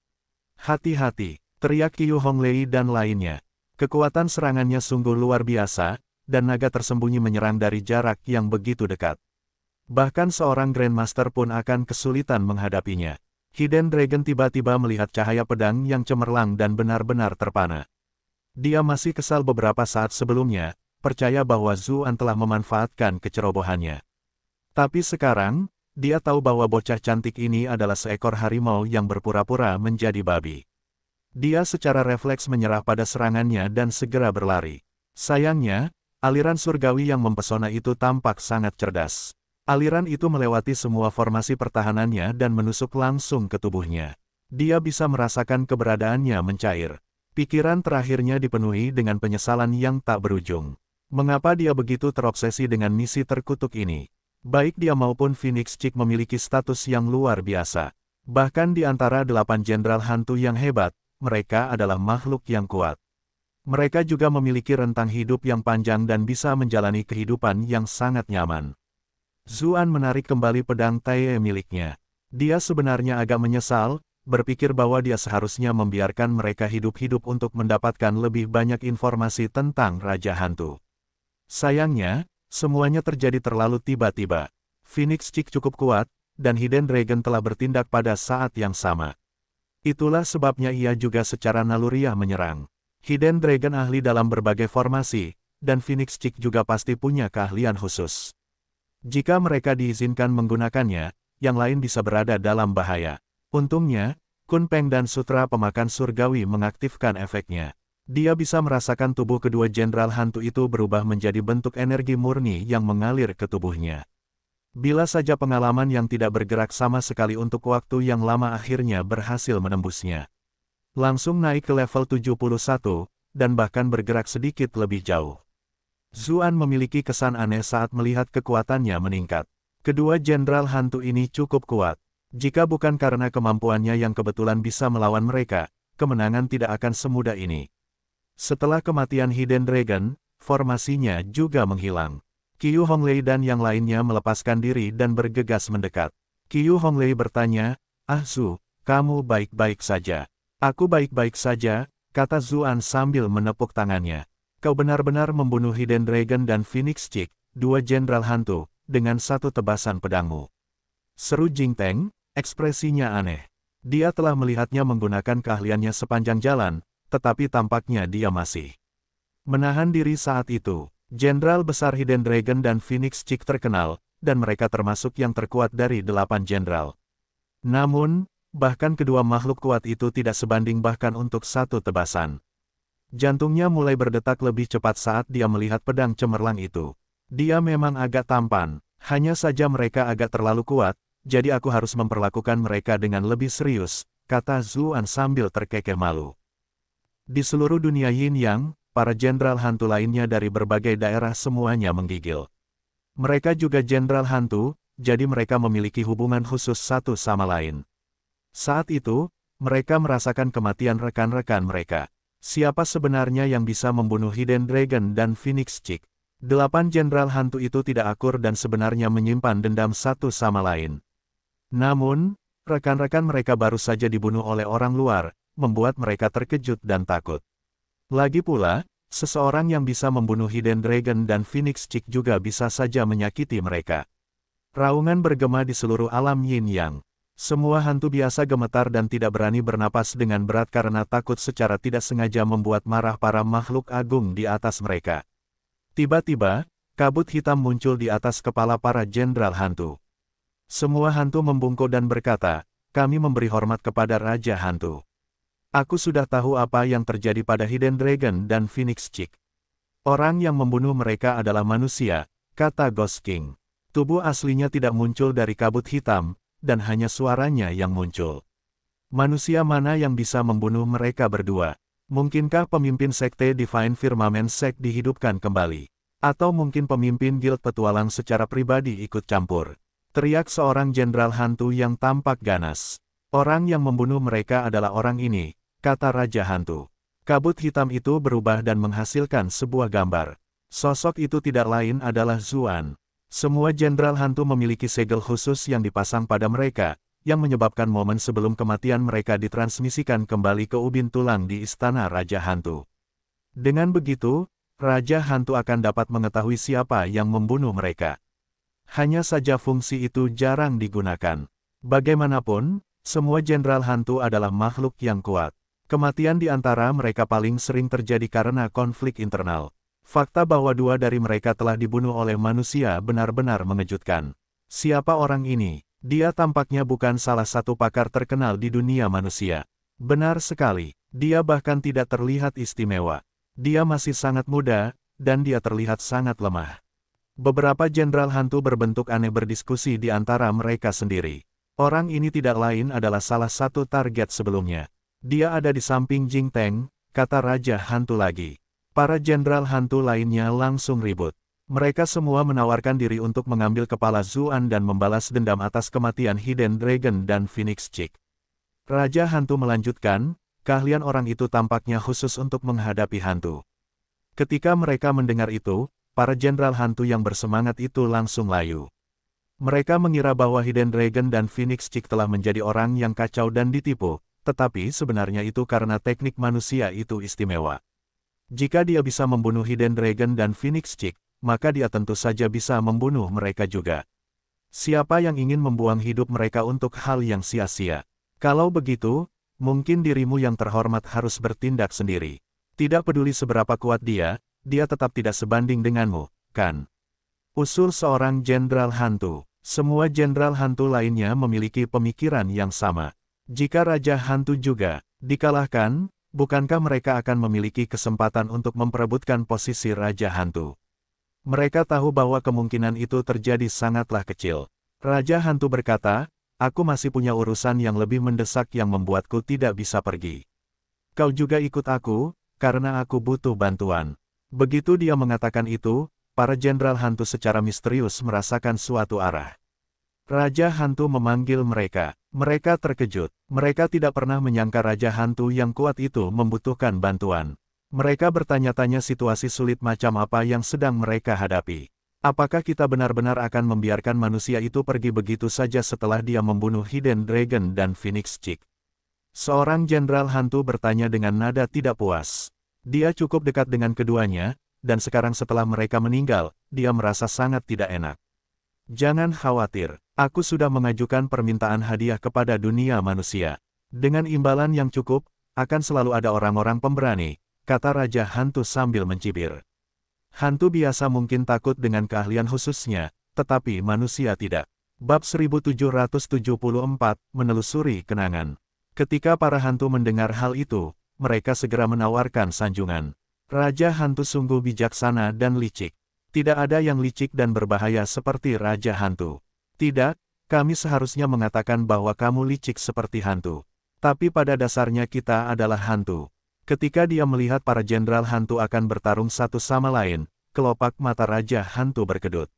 Hati-hati, teriak Qiu Honglei dan lainnya. Kekuatan serangannya sungguh luar biasa, dan naga tersembunyi menyerang dari jarak yang begitu dekat. Bahkan seorang Grandmaster pun akan kesulitan menghadapinya. Hidden Dragon tiba-tiba melihat cahaya pedang yang cemerlang dan benar-benar terpana. Dia masih kesal beberapa saat sebelumnya, percaya bahwa Zuan telah memanfaatkan kecerobohannya. Tapi sekarang, dia tahu bahwa bocah cantik ini adalah seekor harimau yang berpura-pura menjadi babi. Dia secara refleks menyerah pada serangannya dan segera berlari. Sayangnya, aliran surgawi yang mempesona itu tampak sangat cerdas. Aliran itu melewati semua formasi pertahanannya dan menusuk langsung ke tubuhnya. Dia bisa merasakan keberadaannya mencair. Pikiran terakhirnya dipenuhi dengan penyesalan yang tak berujung. Mengapa dia begitu terobsesi dengan misi terkutuk ini? Baik dia maupun Phoenix Chick memiliki status yang luar biasa. Bahkan di antara delapan jenderal hantu yang hebat, mereka adalah makhluk yang kuat. Mereka juga memiliki rentang hidup yang panjang dan bisa menjalani kehidupan yang sangat nyaman. Zuan menarik kembali pedang Taiye miliknya. Dia sebenarnya agak menyesal, berpikir bahwa dia seharusnya membiarkan mereka hidup-hidup untuk mendapatkan lebih banyak informasi tentang Raja Hantu. Sayangnya, semuanya terjadi terlalu tiba-tiba. Phoenix Chick cukup kuat, dan Hidden Dragon telah bertindak pada saat yang sama. Itulah sebabnya ia juga secara naluriah menyerang. Hidden Dragon ahli dalam berbagai formasi, dan Phoenix Chick juga pasti punya keahlian khusus. Jika mereka diizinkan menggunakannya, yang lain bisa berada dalam bahaya. Untungnya, Kun Peng dan Sutra Pemakan Surgawi mengaktifkan efeknya. Dia bisa merasakan tubuh kedua jenderal hantu itu berubah menjadi bentuk energi murni yang mengalir ke tubuhnya. Bila saja pengalaman yang tidak bergerak sama sekali untuk waktu yang lama akhirnya berhasil menembusnya. Langsung naik ke level 71, dan bahkan bergerak sedikit lebih jauh. Zuan memiliki kesan aneh saat melihat kekuatannya meningkat. Kedua jenderal hantu ini cukup kuat. Jika bukan karena kemampuannya yang kebetulan bisa melawan mereka, kemenangan tidak akan semudah ini. Setelah kematian Hidden Dragon, formasinya juga menghilang. Qiu Honglei dan yang lainnya melepaskan diri dan bergegas mendekat. Qiu Honglei bertanya, Ah Zu, kamu baik-baik saja. Aku baik-baik saja, kata Zuan sambil menepuk tangannya. Kau benar-benar membunuh Hidden Dragon dan Phoenix Chick, dua jenderal hantu, dengan satu tebasan pedangmu. Seru Jing Teng, ekspresinya aneh. Dia telah melihatnya menggunakan keahliannya sepanjang jalan, tetapi tampaknya dia masih menahan diri saat itu. Jenderal besar Hidden Dragon dan Phoenix Chick terkenal, dan mereka termasuk yang terkuat dari delapan jenderal. Namun, bahkan kedua makhluk kuat itu tidak sebanding bahkan untuk satu tebasan. Jantungnya mulai berdetak lebih cepat saat dia melihat pedang cemerlang itu. Dia memang agak tampan, hanya saja mereka agak terlalu kuat, jadi aku harus memperlakukan mereka dengan lebih serius, kata Zuan sambil terkekeh malu. Di seluruh dunia Yin Yang, para jenderal hantu lainnya dari berbagai daerah semuanya menggigil. Mereka juga jenderal hantu, jadi mereka memiliki hubungan khusus satu sama lain. Saat itu, mereka merasakan kematian rekan-rekan mereka. Siapa sebenarnya yang bisa membunuh Hidden Dragon dan Phoenix Chick? Delapan jenderal hantu itu tidak akur dan sebenarnya menyimpan dendam satu sama lain. Namun, rekan-rekan mereka baru saja dibunuh oleh orang luar, membuat mereka terkejut dan takut. Lagi pula, seseorang yang bisa membunuh Hidden Dragon dan Phoenix Chick juga bisa saja menyakiti mereka. Raungan bergema di seluruh alam yin yang. Semua hantu biasa gemetar dan tidak berani bernapas dengan berat karena takut secara tidak sengaja membuat marah para makhluk agung di atas mereka. Tiba-tiba, kabut hitam muncul di atas kepala para jenderal hantu. Semua hantu membungkuk dan berkata, kami memberi hormat kepada Raja Hantu. Aku sudah tahu apa yang terjadi pada Hidden Dragon dan Phoenix Chick. Orang yang membunuh mereka adalah manusia, kata Ghost King. Tubuh aslinya tidak muncul dari kabut hitam, dan hanya suaranya yang muncul. Manusia mana yang bisa membunuh mereka berdua? Mungkinkah pemimpin sekte Divine Firmament Sect dihidupkan kembali? Atau mungkin pemimpin guild petualang secara pribadi ikut campur? Teriak seorang jenderal hantu yang tampak ganas. Orang yang membunuh mereka adalah orang ini, kata Raja Hantu. Kabut hitam itu berubah dan menghasilkan sebuah gambar. Sosok itu tidak lain adalah Zuan. Semua jenderal hantu memiliki segel khusus yang dipasang pada mereka, yang menyebabkan momen sebelum kematian mereka ditransmisikan kembali ke ubin tulang di istana Raja Hantu. Dengan begitu, Raja Hantu akan dapat mengetahui siapa yang membunuh mereka. Hanya saja fungsi itu jarang digunakan. Bagaimanapun, semua jenderal hantu adalah makhluk yang kuat. Kematian di antara mereka paling sering terjadi karena konflik internal. Fakta bahwa dua dari mereka telah dibunuh oleh manusia benar-benar mengejutkan. Siapa orang ini? Dia tampaknya bukan salah satu pakar terkenal di dunia manusia. Benar sekali, dia bahkan tidak terlihat istimewa. Dia masih sangat muda, dan dia terlihat sangat lemah. Beberapa jenderal hantu berbentuk aneh berdiskusi di antara mereka sendiri. Orang ini tidak lain adalah salah satu target sebelumnya. Dia ada di samping Jing Teng, kata Raja Hantu lagi. Para jenderal hantu lainnya langsung ribut. Mereka semua menawarkan diri untuk mengambil kepala Zuan dan membalas dendam atas kematian Hidden Dragon dan Phoenix Chick. Raja Hantu melanjutkan, keahlian orang itu tampaknya khusus untuk menghadapi hantu. Ketika mereka mendengar itu, para jenderal hantu yang bersemangat itu langsung layu. Mereka mengira bahwa Hidden Dragon dan Phoenix Chick telah menjadi orang yang kacau dan ditipu, tetapi sebenarnya itu karena teknik manusia itu istimewa. Jika dia bisa membunuh Hidden Dragon dan Phoenix Chick, maka dia tentu saja bisa membunuh mereka juga. Siapa yang ingin membuang hidup mereka untuk hal yang sia-sia? Kalau begitu, mungkin dirimu yang terhormat harus bertindak sendiri. Tidak peduli seberapa kuat dia, dia tetap tidak sebanding denganmu, kan? Usul seorang jenderal hantu. Semua jenderal hantu lainnya memiliki pemikiran yang sama. Jika Raja Hantu juga dikalahkan, bukankah mereka akan memiliki kesempatan untuk memperebutkan posisi Raja Hantu? Mereka tahu bahwa kemungkinan itu terjadi sangatlah kecil. Raja Hantu berkata, aku masih punya urusan yang lebih mendesak yang membuatku tidak bisa pergi. Kau juga ikut aku, karena aku butuh bantuan. Begitu dia mengatakan itu, para jenderal hantu secara misterius merasakan suatu arah. Raja hantu memanggil mereka. Mereka terkejut. Mereka tidak pernah menyangka raja hantu yang kuat itu membutuhkan bantuan. Mereka bertanya-tanya situasi sulit macam apa yang sedang mereka hadapi. Apakah kita benar-benar akan membiarkan manusia itu pergi begitu saja setelah dia membunuh Hidden Dragon dan Phoenix Chick? Seorang jenderal hantu bertanya dengan nada tidak puas. Dia cukup dekat dengan keduanya, dan sekarang setelah mereka meninggal, dia merasa sangat tidak enak. Jangan khawatir, aku sudah mengajukan permintaan hadiah kepada dunia manusia. Dengan imbalan yang cukup, akan selalu ada orang-orang pemberani, kata Raja Hantu sambil mencibir. Hantu biasa mungkin takut dengan keahlian khususnya, tetapi manusia tidak. Bab 1774, Menelusuri Kenangan Ketika para hantu mendengar hal itu, mereka segera menawarkan sanjungan. Raja hantu sungguh bijaksana dan licik. Tidak ada yang licik dan berbahaya seperti Raja Hantu. Tidak, kami seharusnya mengatakan bahwa kamu licik seperti hantu. Tapi pada dasarnya kita adalah hantu. Ketika dia melihat para jenderal hantu akan bertarung satu sama lain, kelopak mata Raja Hantu berkedut.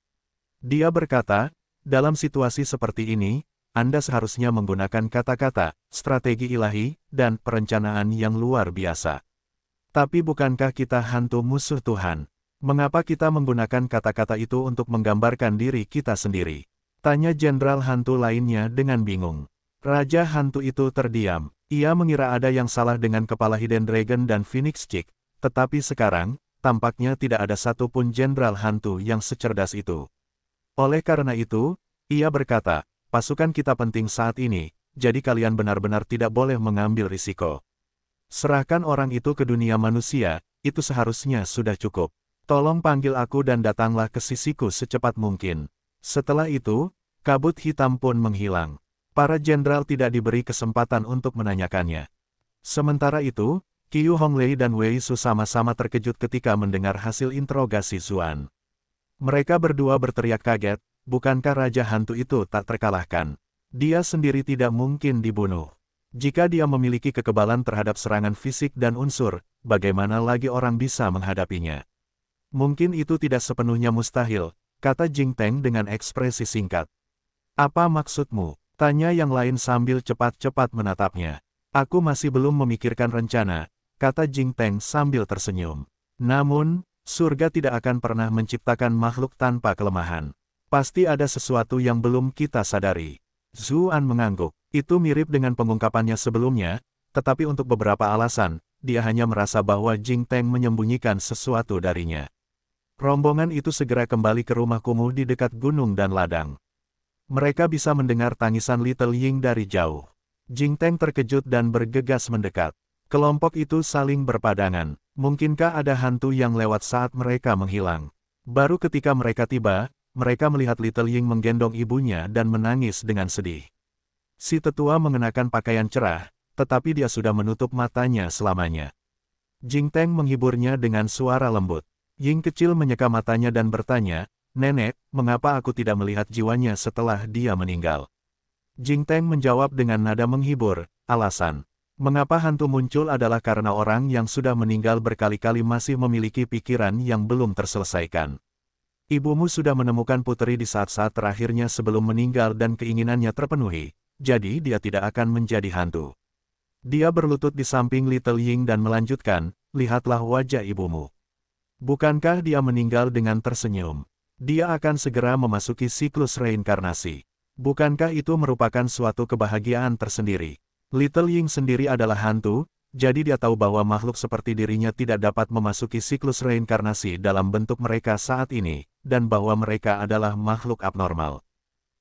Dia berkata, dalam situasi seperti ini, Anda seharusnya menggunakan kata-kata, strategi ilahi, dan perencanaan yang luar biasa. Tapi bukankah kita hantu musuh Tuhan? Mengapa kita menggunakan kata-kata itu untuk menggambarkan diri kita sendiri? Tanya jenderal hantu lainnya dengan bingung. Raja hantu itu terdiam. Ia mengira ada yang salah dengan kepala Hidden Dragon dan Phoenix Chick, tetapi sekarang, tampaknya tidak ada satupun jenderal hantu yang secerdas itu. Oleh karena itu, ia berkata, pasukan kita penting saat ini, jadi kalian benar-benar tidak boleh mengambil risiko. Serahkan orang itu ke dunia manusia, itu seharusnya sudah cukup. Tolong panggil aku dan datanglah ke sisiku secepat mungkin. Setelah itu, kabut hitam pun menghilang. Para jenderal tidak diberi kesempatan untuk menanyakannya. Sementara itu, Qiu Honglei dan Wei Su sama-sama terkejut ketika mendengar hasil interogasi Zuan. Mereka berdua berteriak kaget, bukankah Raja Hantu itu tak terkalahkan? Dia sendiri tidak mungkin dibunuh. Jika dia memiliki kekebalan terhadap serangan fisik dan unsur, bagaimana lagi orang bisa menghadapinya? Mungkin itu tidak sepenuhnya mustahil, kata Jing Teng dengan ekspresi singkat. Apa maksudmu? Tanya yang lain sambil cepat-cepat menatapnya. Aku masih belum memikirkan rencana, kata Jing Teng sambil tersenyum. Namun, surga tidak akan pernah menciptakan makhluk tanpa kelemahan. Pasti ada sesuatu yang belum kita sadari. Zuan mengangguk. Itu mirip dengan pengungkapannya sebelumnya, tetapi untuk beberapa alasan, dia hanya merasa bahwa Jing Teng menyembunyikan sesuatu darinya. Rombongan itu segera kembali ke rumah kumuh di dekat gunung dan ladang. Mereka bisa mendengar tangisan Little Ying dari jauh. Jing Teng terkejut dan bergegas mendekat. Kelompok itu saling berpadangan. Mungkinkah ada hantu yang lewat saat mereka menghilang? Baru ketika mereka tiba, mereka melihat Little Ying menggendong ibunya dan menangis dengan sedih. Si tetua mengenakan pakaian cerah, tetapi dia sudah menutup matanya selamanya. Jing Teng menghiburnya dengan suara lembut. Ying kecil menyeka matanya dan bertanya, Nenek, mengapa aku tidak melihat jiwanya setelah dia meninggal? Jing Teng menjawab dengan nada menghibur, alasan. Mengapa hantu muncul adalah karena orang yang sudah meninggal berkali-kali masih memiliki pikiran yang belum terselesaikan. Ibumu sudah menemukan putri di saat-saat terakhirnya sebelum meninggal dan keinginannya terpenuhi, jadi dia tidak akan menjadi hantu. Dia berlutut di samping Little Ying dan melanjutkan, lihatlah wajah ibumu. Bukankah dia meninggal dengan tersenyum? Dia akan segera memasuki siklus reinkarnasi. Bukankah itu merupakan suatu kebahagiaan tersendiri? Little Ying sendiri adalah hantu, jadi dia tahu bahwa makhluk seperti dirinya tidak dapat memasuki siklus reinkarnasi dalam bentuk mereka saat ini, dan bahwa mereka adalah makhluk abnormal.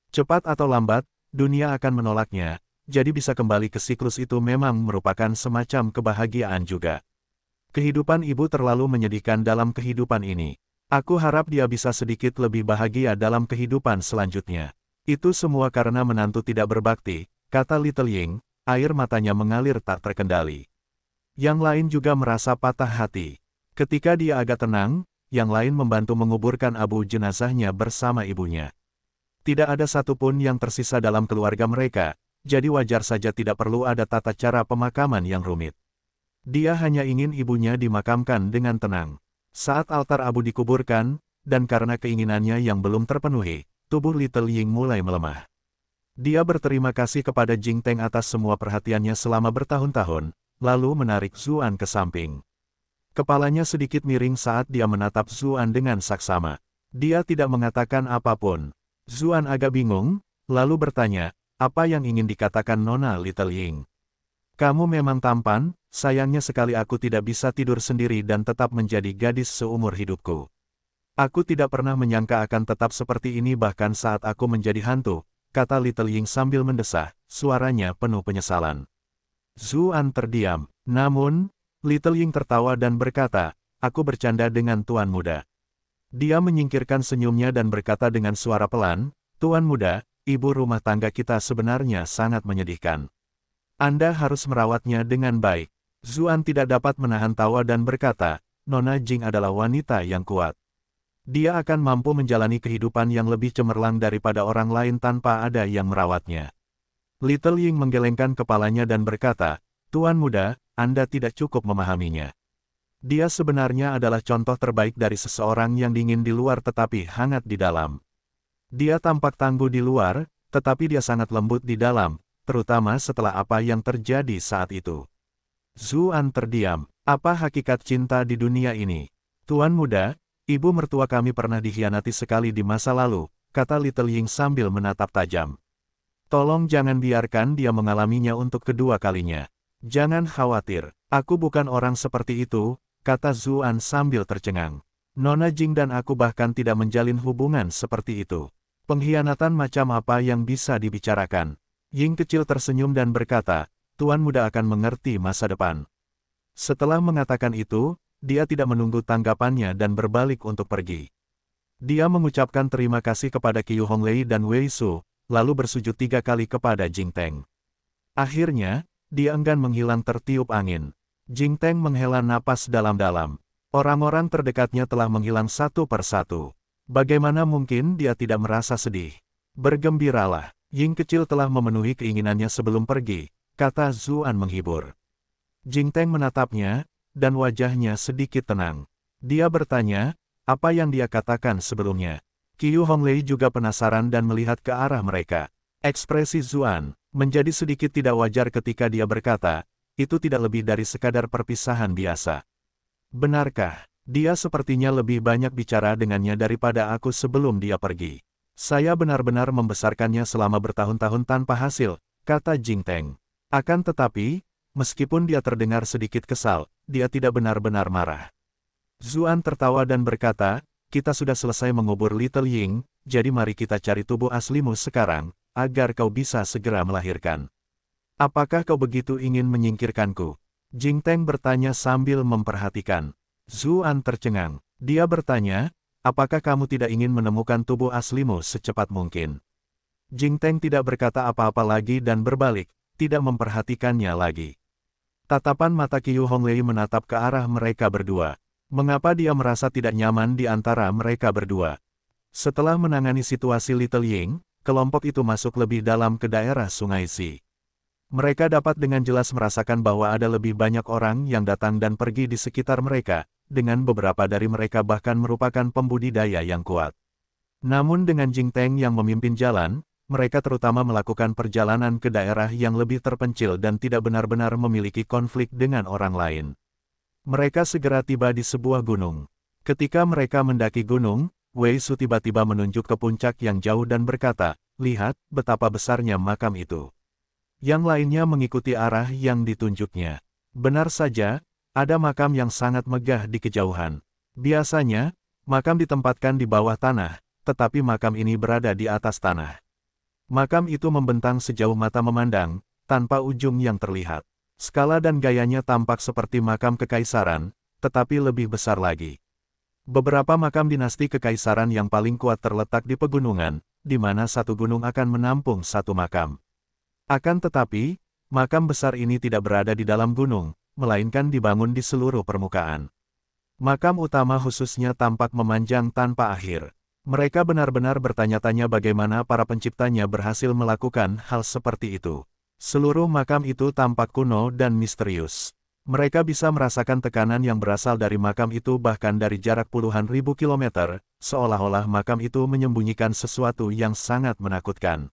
Cepat atau lambat, dunia akan menolaknya, jadi bisa kembali ke siklus itu memang merupakan semacam kebahagiaan juga. Kehidupan ibu terlalu menyedihkan dalam kehidupan ini. Aku harap dia bisa sedikit lebih bahagia dalam kehidupan selanjutnya. Itu semua karena menantu tidak berbakti, kata Little Ying, air matanya mengalir tak terkendali. Yang lain juga merasa patah hati. Ketika dia agak tenang, yang lain membantu menguburkan abu jenazahnya bersama ibunya. Tidak ada satupun yang tersisa dalam keluarga mereka, jadi wajar saja tidak perlu ada tata cara pemakaman yang rumit. Dia hanya ingin ibunya dimakamkan dengan tenang. Saat altar abu dikuburkan, dan karena keinginannya yang belum terpenuhi, tubuh Little Ying mulai melemah. Dia berterima kasih kepada Jing Teng atas semua perhatiannya selama bertahun-tahun, lalu menarik Zuan ke samping. Kepalanya sedikit miring saat dia menatap Zuan dengan saksama. Dia tidak mengatakan apapun. Zuan agak bingung, lalu bertanya, apa yang ingin dikatakan Nona Little Ying? Kamu memang tampan, sayangnya sekali aku tidak bisa tidur sendiri dan tetap menjadi gadis seumur hidupku. Aku tidak pernah menyangka akan tetap seperti ini bahkan saat aku menjadi hantu, kata Little Ying sambil mendesah, suaranya penuh penyesalan. Zuan terdiam, namun, Little Ying tertawa dan berkata, aku bercanda dengan Tuan Muda. Dia menyingkirkan senyumnya dan berkata dengan suara pelan, Tuan Muda, ibu rumah tangga kita sebenarnya sangat menyedihkan. Anda harus merawatnya dengan baik. Zuan tidak dapat menahan tawa dan berkata, Nona Jing adalah wanita yang kuat. Dia akan mampu menjalani kehidupan yang lebih cemerlang daripada orang lain tanpa ada yang merawatnya. Little Ying menggelengkan kepalanya dan berkata, Tuan muda, Anda tidak cukup memahaminya. Dia sebenarnya adalah contoh terbaik dari seseorang yang dingin di luar tetapi hangat di dalam. Dia tampak tangguh di luar, tetapi dia sangat lembut di dalam, terutama setelah apa yang terjadi saat itu. Zuan terdiam, apa hakikat cinta di dunia ini? Tuan muda, ibu mertua kami pernah dikhianati sekali di masa lalu, kata Little Ying sambil menatap tajam. Tolong jangan biarkan dia mengalaminya untuk kedua kalinya. Jangan khawatir, aku bukan orang seperti itu, kata Zuan sambil tercengang. Nona Jing dan aku bahkan tidak menjalin hubungan seperti itu. Pengkhianatan macam apa yang bisa dibicarakan? Ying kecil tersenyum dan berkata, Tuan muda akan mengerti masa depan. Setelah mengatakan itu, dia tidak menunggu tanggapannya dan berbalik untuk pergi. Dia mengucapkan terima kasih kepada Qiu Honglei dan Wei Su, lalu bersujud tiga kali kepada Jing Teng. Akhirnya, dia enggan menghilang tertiup angin. Jing Teng menghela napas dalam-dalam. Orang-orang terdekatnya telah menghilang satu per satu. Bagaimana mungkin dia tidak merasa sedih? Bergembiralah. Ying kecil telah memenuhi keinginannya sebelum pergi, kata Zuan menghibur. Jing Teng menatapnya, dan wajahnya sedikit tenang. Dia bertanya, apa yang dia katakan sebelumnya. Qiu Honglei juga penasaran dan melihat ke arah mereka. Ekspresi Zuan menjadi sedikit tidak wajar ketika dia berkata, itu tidak lebih dari sekadar perpisahan biasa. Benarkah, dia sepertinya lebih banyak bicara dengannya daripada aku sebelum dia pergi. Saya benar-benar membesarkannya selama bertahun-tahun tanpa hasil, kata Jing Teng. Akan tetapi, meskipun dia terdengar sedikit kesal, dia tidak benar-benar marah. Zuan tertawa dan berkata, kita sudah selesai mengubur Little Ying, jadi mari kita cari tubuh aslimu sekarang, agar kau bisa segera melahirkan. Apakah kau begitu ingin menyingkirkanku? Jing Teng bertanya sambil memperhatikan. Zuan tercengang. Dia bertanya, Apakah kamu tidak ingin menemukan tubuh aslimu secepat mungkin? Jing Teng tidak berkata apa-apa lagi dan berbalik, tidak memperhatikannya lagi. Tatapan mata Qiu Honglei menatap ke arah mereka berdua. Mengapa dia merasa tidak nyaman di antara mereka berdua? Setelah menangani situasi Little Ying, kelompok itu masuk lebih dalam ke daerah Sungai Si. Mereka dapat dengan jelas merasakan bahwa ada lebih banyak orang yang datang dan pergi di sekitar mereka, dengan beberapa dari mereka bahkan merupakan pembudidaya yang kuat. Namun dengan Jing Teng yang memimpin jalan, mereka terutama melakukan perjalanan ke daerah yang lebih terpencil dan tidak benar-benar memiliki konflik dengan orang lain. Mereka segera tiba di sebuah gunung. Ketika mereka mendaki gunung, Wei Su tiba-tiba menunjuk ke puncak yang jauh dan berkata, lihat betapa besarnya makam itu. Yang lainnya mengikuti arah yang ditunjuknya. Benar saja, ada makam yang sangat megah di kejauhan. Biasanya, makam ditempatkan di bawah tanah, tetapi makam ini berada di atas tanah. Makam itu membentang sejauh mata memandang, tanpa ujung yang terlihat. Skala dan gayanya tampak seperti makam kekaisaran, tetapi lebih besar lagi. Beberapa makam dinasti kekaisaran yang paling kuat terletak di pegunungan, di mana satu gunung akan menampung satu makam. Akan tetapi, makam besar ini tidak berada di dalam gunung, melainkan dibangun di seluruh permukaan. Makam utama khususnya tampak memanjang tanpa akhir. Mereka benar-benar bertanya-tanya bagaimana para penciptanya berhasil melakukan hal seperti itu. Seluruh makam itu tampak kuno dan misterius. Mereka bisa merasakan tekanan yang berasal dari makam itu bahkan dari jarak puluhan ribu kilometer, seolah-olah makam itu menyembunyikan sesuatu yang sangat menakutkan.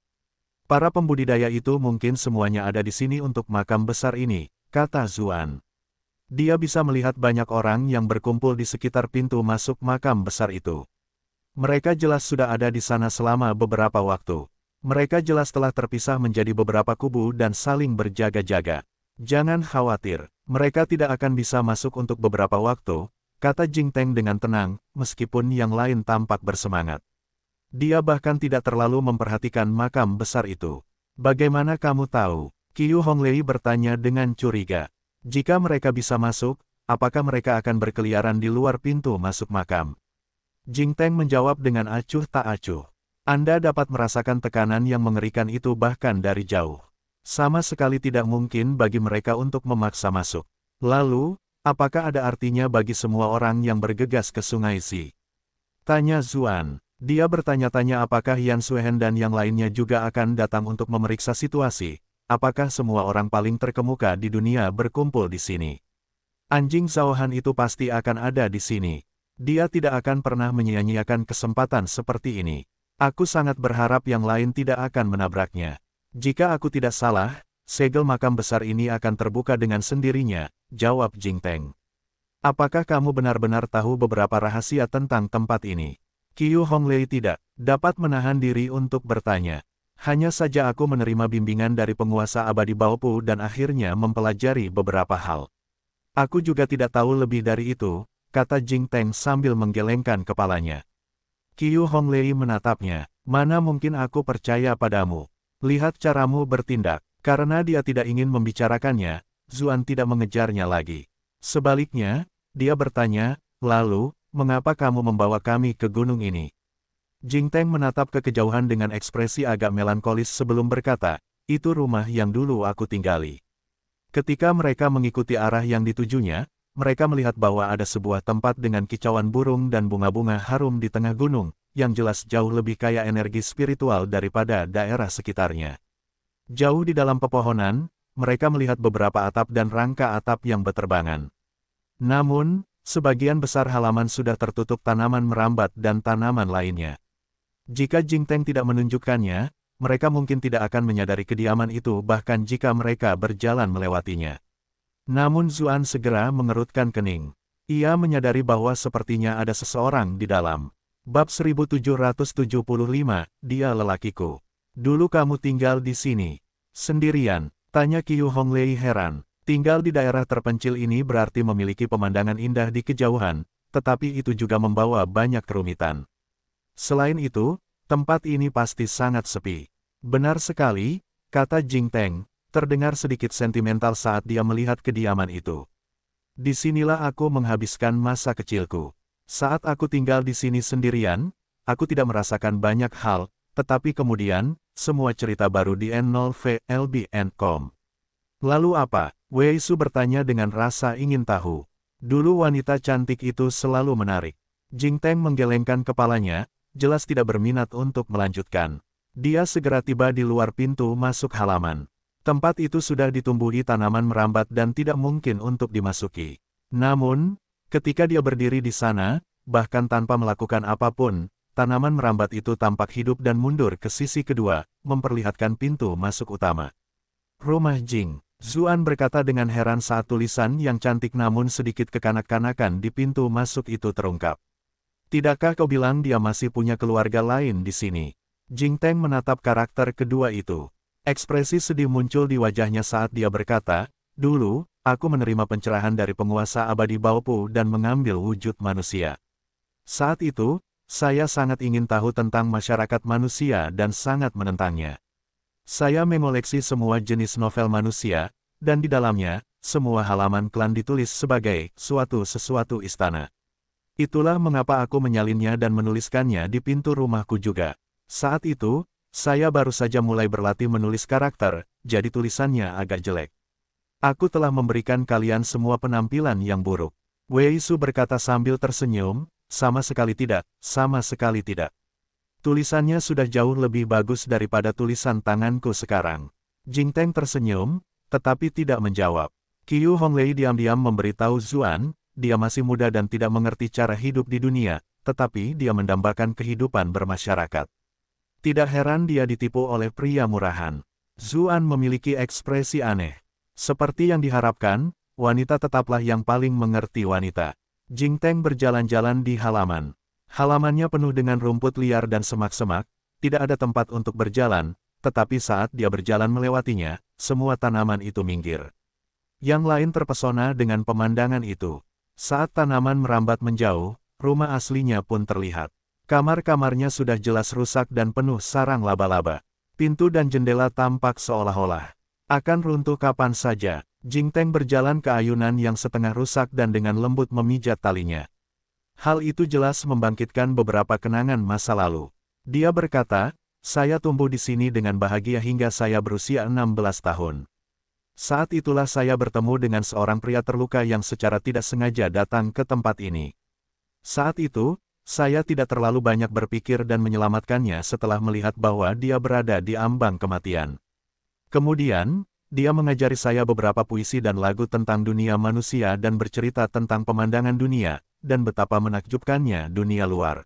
Para pembudidaya itu mungkin semuanya ada di sini untuk makam besar ini, kata Zuan. Dia bisa melihat banyak orang yang berkumpul di sekitar pintu masuk makam besar itu. Mereka jelas sudah ada di sana selama beberapa waktu. Mereka jelas telah terpisah menjadi beberapa kubu dan saling berjaga-jaga. Jangan khawatir, mereka tidak akan bisa masuk untuk beberapa waktu, kata Jing Teng dengan tenang, meskipun yang lain tampak bersemangat. Dia bahkan tidak terlalu memperhatikan makam besar itu. Bagaimana kamu tahu? Qiu Honglei bertanya dengan curiga. Jika mereka bisa masuk, apakah mereka akan berkeliaran di luar pintu masuk makam? Jing Teng menjawab dengan acuh tak acuh. Anda dapat merasakan tekanan yang mengerikan itu bahkan dari jauh. Sama sekali tidak mungkin bagi mereka untuk memaksa masuk. Lalu, apakah ada artinya bagi semua orang yang bergegas ke sungai Xi? Tanya Zuan. Dia bertanya-tanya apakah Yan Suhen dan yang lainnya juga akan datang untuk memeriksa situasi, apakah semua orang paling terkemuka di dunia berkumpul di sini? Anjing sawahan itu pasti akan ada di sini. Dia tidak akan pernah menyia-nyiakan kesempatan seperti ini. Aku sangat berharap yang lain tidak akan menabraknya. Jika aku tidak salah, segel makam besar ini akan terbuka dengan sendirinya, jawab Jing Teng. Apakah kamu benar-benar tahu beberapa rahasia tentang tempat ini? Qiu Honglei tidak dapat menahan diri untuk bertanya. Hanya saja aku menerima bimbingan dari penguasa abadi Baopu dan akhirnya mempelajari beberapa hal. Aku juga tidak tahu lebih dari itu, kata Jing Teng sambil menggelengkan kepalanya. Qiu Honglei menatapnya, mana mungkin aku percaya padamu. Lihat caramu bertindak, karena dia tidak ingin membicarakannya, Zuan tidak mengejarnya lagi. Sebaliknya, dia bertanya, lalu, mengapa kamu membawa kami ke gunung ini? Jing Teng menatap ke kejauhan dengan ekspresi agak melankolis sebelum berkata, itu rumah yang dulu aku tinggali. Ketika mereka mengikuti arah yang ditujunya, mereka melihat bahwa ada sebuah tempat dengan kicauan burung dan bunga-bunga harum di tengah gunung, yang jelas jauh lebih kaya energi spiritual daripada daerah sekitarnya. Jauh di dalam pepohonan, mereka melihat beberapa atap dan rangka atap yang berterbangan. Namun, sebagian besar halaman sudah tertutup tanaman merambat dan tanaman lainnya. Jika Jing Teng tidak menunjukkannya, mereka mungkin tidak akan menyadari kediaman itu bahkan jika mereka berjalan melewatinya. Namun Zuan segera mengerutkan kening. Ia menyadari bahwa sepertinya ada seseorang di dalam. Bab 1775, dia lelakiku. Dulu kamu tinggal di sini. Sendirian, tanya Qiu Honglei heran. Tinggal di daerah terpencil ini berarti memiliki pemandangan indah di kejauhan, tetapi itu juga membawa banyak kerumitan. Selain itu, tempat ini pasti sangat sepi. Benar sekali, kata Jing Teng, terdengar sedikit sentimental saat dia melihat kediaman itu. Disinilah aku menghabiskan masa kecilku. Saat aku tinggal di sini sendirian, aku tidak merasakan banyak hal, tetapi kemudian, semua cerita baru di N0VLBN.com. Lalu apa? Wei Su bertanya dengan rasa ingin tahu. Dulu wanita cantik itu selalu menarik. Jing Teng menggelengkan kepalanya, jelas tidak berminat untuk melanjutkan. Dia segera tiba di luar pintu masuk halaman. Tempat itu sudah ditumbuhi tanaman merambat dan tidak mungkin untuk dimasuki. Namun, ketika dia berdiri di sana, bahkan tanpa melakukan apapun, tanaman merambat itu tampak hidup dan mundur ke sisi kedua, memperlihatkan pintu masuk utama. Rumah Jing. Zuan berkata dengan heran saat tulisan yang cantik namun sedikit kekanak-kanakan di pintu masuk itu terungkap. Tidakkah kau bilang dia masih punya keluarga lain di sini? Jing Teng menatap karakter kedua itu. Ekspresi sedih muncul di wajahnya saat dia berkata, Dulu, aku menerima pencerahan dari penguasa abadi Baopu dan mengambil wujud manusia. Saat itu, saya sangat ingin tahu tentang masyarakat manusia dan sangat menentangnya. Saya mengoleksi semua jenis novel manusia, dan di dalamnya, semua halaman klan ditulis sebagai suatu sesuatu istana. Itulah mengapa aku menyalinnya dan menuliskannya di pintu rumahku juga. Saat itu, saya baru saja mulai berlatih menulis karakter, jadi tulisannya agak jelek. Aku telah memberikan kalian semua penampilan yang buruk. Wei Su berkata sambil tersenyum, sama sekali tidak, sama sekali tidak. Tulisannya sudah jauh lebih bagus daripada tulisan tanganku sekarang. Jing Teng tersenyum, tetapi tidak menjawab. Qiu Honglei diam-diam memberitahu Zuan, dia masih muda dan tidak mengerti cara hidup di dunia, tetapi dia mendambakan kehidupan bermasyarakat. Tidak heran dia ditipu oleh pria murahan. Zuan memiliki ekspresi aneh. Seperti yang diharapkan, wanita tetaplah yang paling mengerti wanita. Jing Teng berjalan-jalan di halaman. Halamannya penuh dengan rumput liar dan semak-semak, tidak ada tempat untuk berjalan, tetapi saat dia berjalan melewatinya, semua tanaman itu minggir. Yang lain terpesona dengan pemandangan itu. Saat tanaman merambat menjauh, rumah aslinya pun terlihat. Kamar-kamarnya sudah jelas rusak dan penuh sarang laba-laba. Pintu dan jendela tampak seolah-olah akan runtuh kapan saja. Jing Teng berjalan ke ayunan yang setengah rusak dan dengan lembut memijat talinya. Hal itu jelas membangkitkan beberapa kenangan masa lalu. Dia berkata, saya tumbuh di sini dengan bahagia hingga saya berusia 16 tahun. Saat itulah saya bertemu dengan seorang pria terluka yang secara tidak sengaja datang ke tempat ini. Saat itu, saya tidak terlalu banyak berpikir dan menyelamatkannya setelah melihat bahwa dia berada di ambang kematian. Kemudian, dia mengajari saya beberapa puisi dan lagu tentang dunia manusia dan bercerita tentang pemandangan dunia, dan betapa menakjubkannya dunia luar.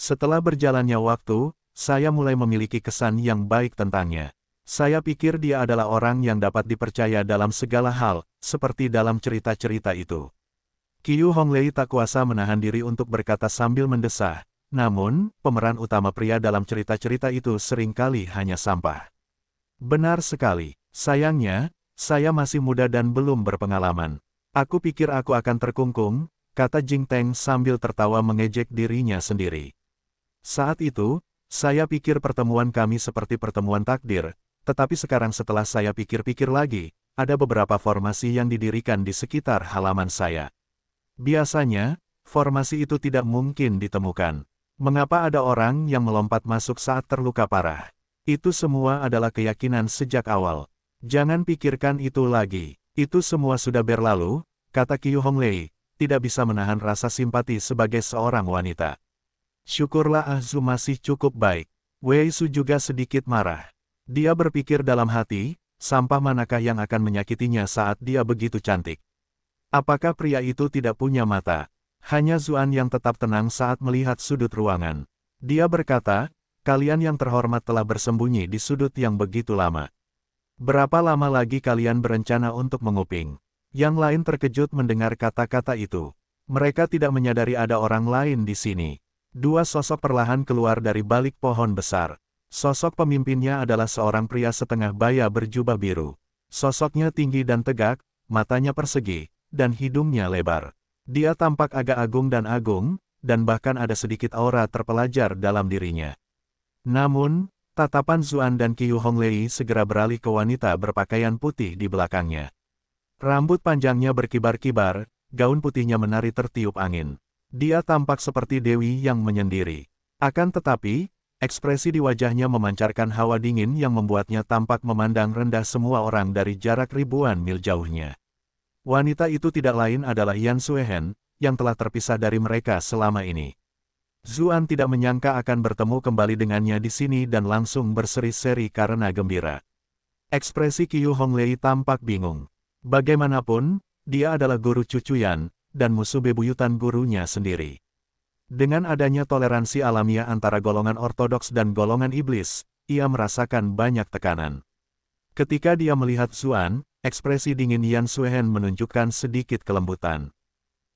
Setelah berjalannya waktu, saya mulai memiliki kesan yang baik tentangnya. Saya pikir dia adalah orang yang dapat dipercaya dalam segala hal, seperti dalam cerita-cerita itu. Qiu Honglei tak kuasa menahan diri untuk berkata sambil mendesah, namun, pemeran utama pria dalam cerita-cerita itu seringkali hanya sampah. Benar sekali, sayangnya, saya masih muda dan belum berpengalaman. Aku pikir aku akan terkungkung, kata Jing Teng sambil tertawa mengejek dirinya sendiri. Saat itu, saya pikir pertemuan kami seperti pertemuan takdir, tetapi sekarang setelah saya pikir-pikir lagi, ada beberapa formasi yang didirikan di sekitar halaman saya. Biasanya, formasi itu tidak mungkin ditemukan. Mengapa ada orang yang melompat masuk saat terluka parah? Itu semua adalah keyakinan sejak awal. Jangan pikirkan itu lagi. Itu semua sudah berlalu, kata Qiu Honglei, tidak bisa menahan rasa simpati sebagai seorang wanita. Syukurlah Ahzu masih cukup baik. Wei Su juga sedikit marah. Dia berpikir dalam hati, sampah manakah yang akan menyakitinya saat dia begitu cantik? Apakah pria itu tidak punya mata? Hanya Zuan yang tetap tenang saat melihat sudut ruangan. Dia berkata, kalian yang terhormat telah bersembunyi di sudut yang begitu lama. Berapa lama lagi kalian berencana untuk menguping? Yang lain terkejut mendengar kata-kata itu. Mereka tidak menyadari ada orang lain di sini. Dua sosok perlahan keluar dari balik pohon besar. Sosok pemimpinnya adalah seorang pria setengah baya berjubah biru. Sosoknya tinggi dan tegak, matanya persegi, dan hidungnya lebar. Dia tampak agak agung dan agung, dan bahkan ada sedikit aura terpelajar dalam dirinya. Namun, tatapan Zuan dan Qiu Honglei segera beralih ke wanita berpakaian putih di belakangnya. Rambut panjangnya berkibar-kibar, gaun putihnya menari tertiup angin. Dia tampak seperti Dewi yang menyendiri. Akan tetapi, Ekspresi di wajahnya memancarkan hawa dingin yang membuatnya tampak memandang rendah semua orang dari jarak ribuan mil jauhnya. Wanita itu tidak lain adalah Yan Suehen, yang telah terpisah dari mereka selama ini. Zuan tidak menyangka akan bertemu kembali dengannya di sini dan langsung berseri-seri karena gembira. Ekspresi Qiu Honglei tampak bingung. Bagaimanapun, dia adalah guru cucu Yan, dan musuh bebuyutan gurunya sendiri. Dengan adanya toleransi alamiah antara golongan ortodoks dan golongan iblis, ia merasakan banyak tekanan. Ketika dia melihat Zuan, ekspresi dingin Yan Suehen menunjukkan sedikit kelembutan.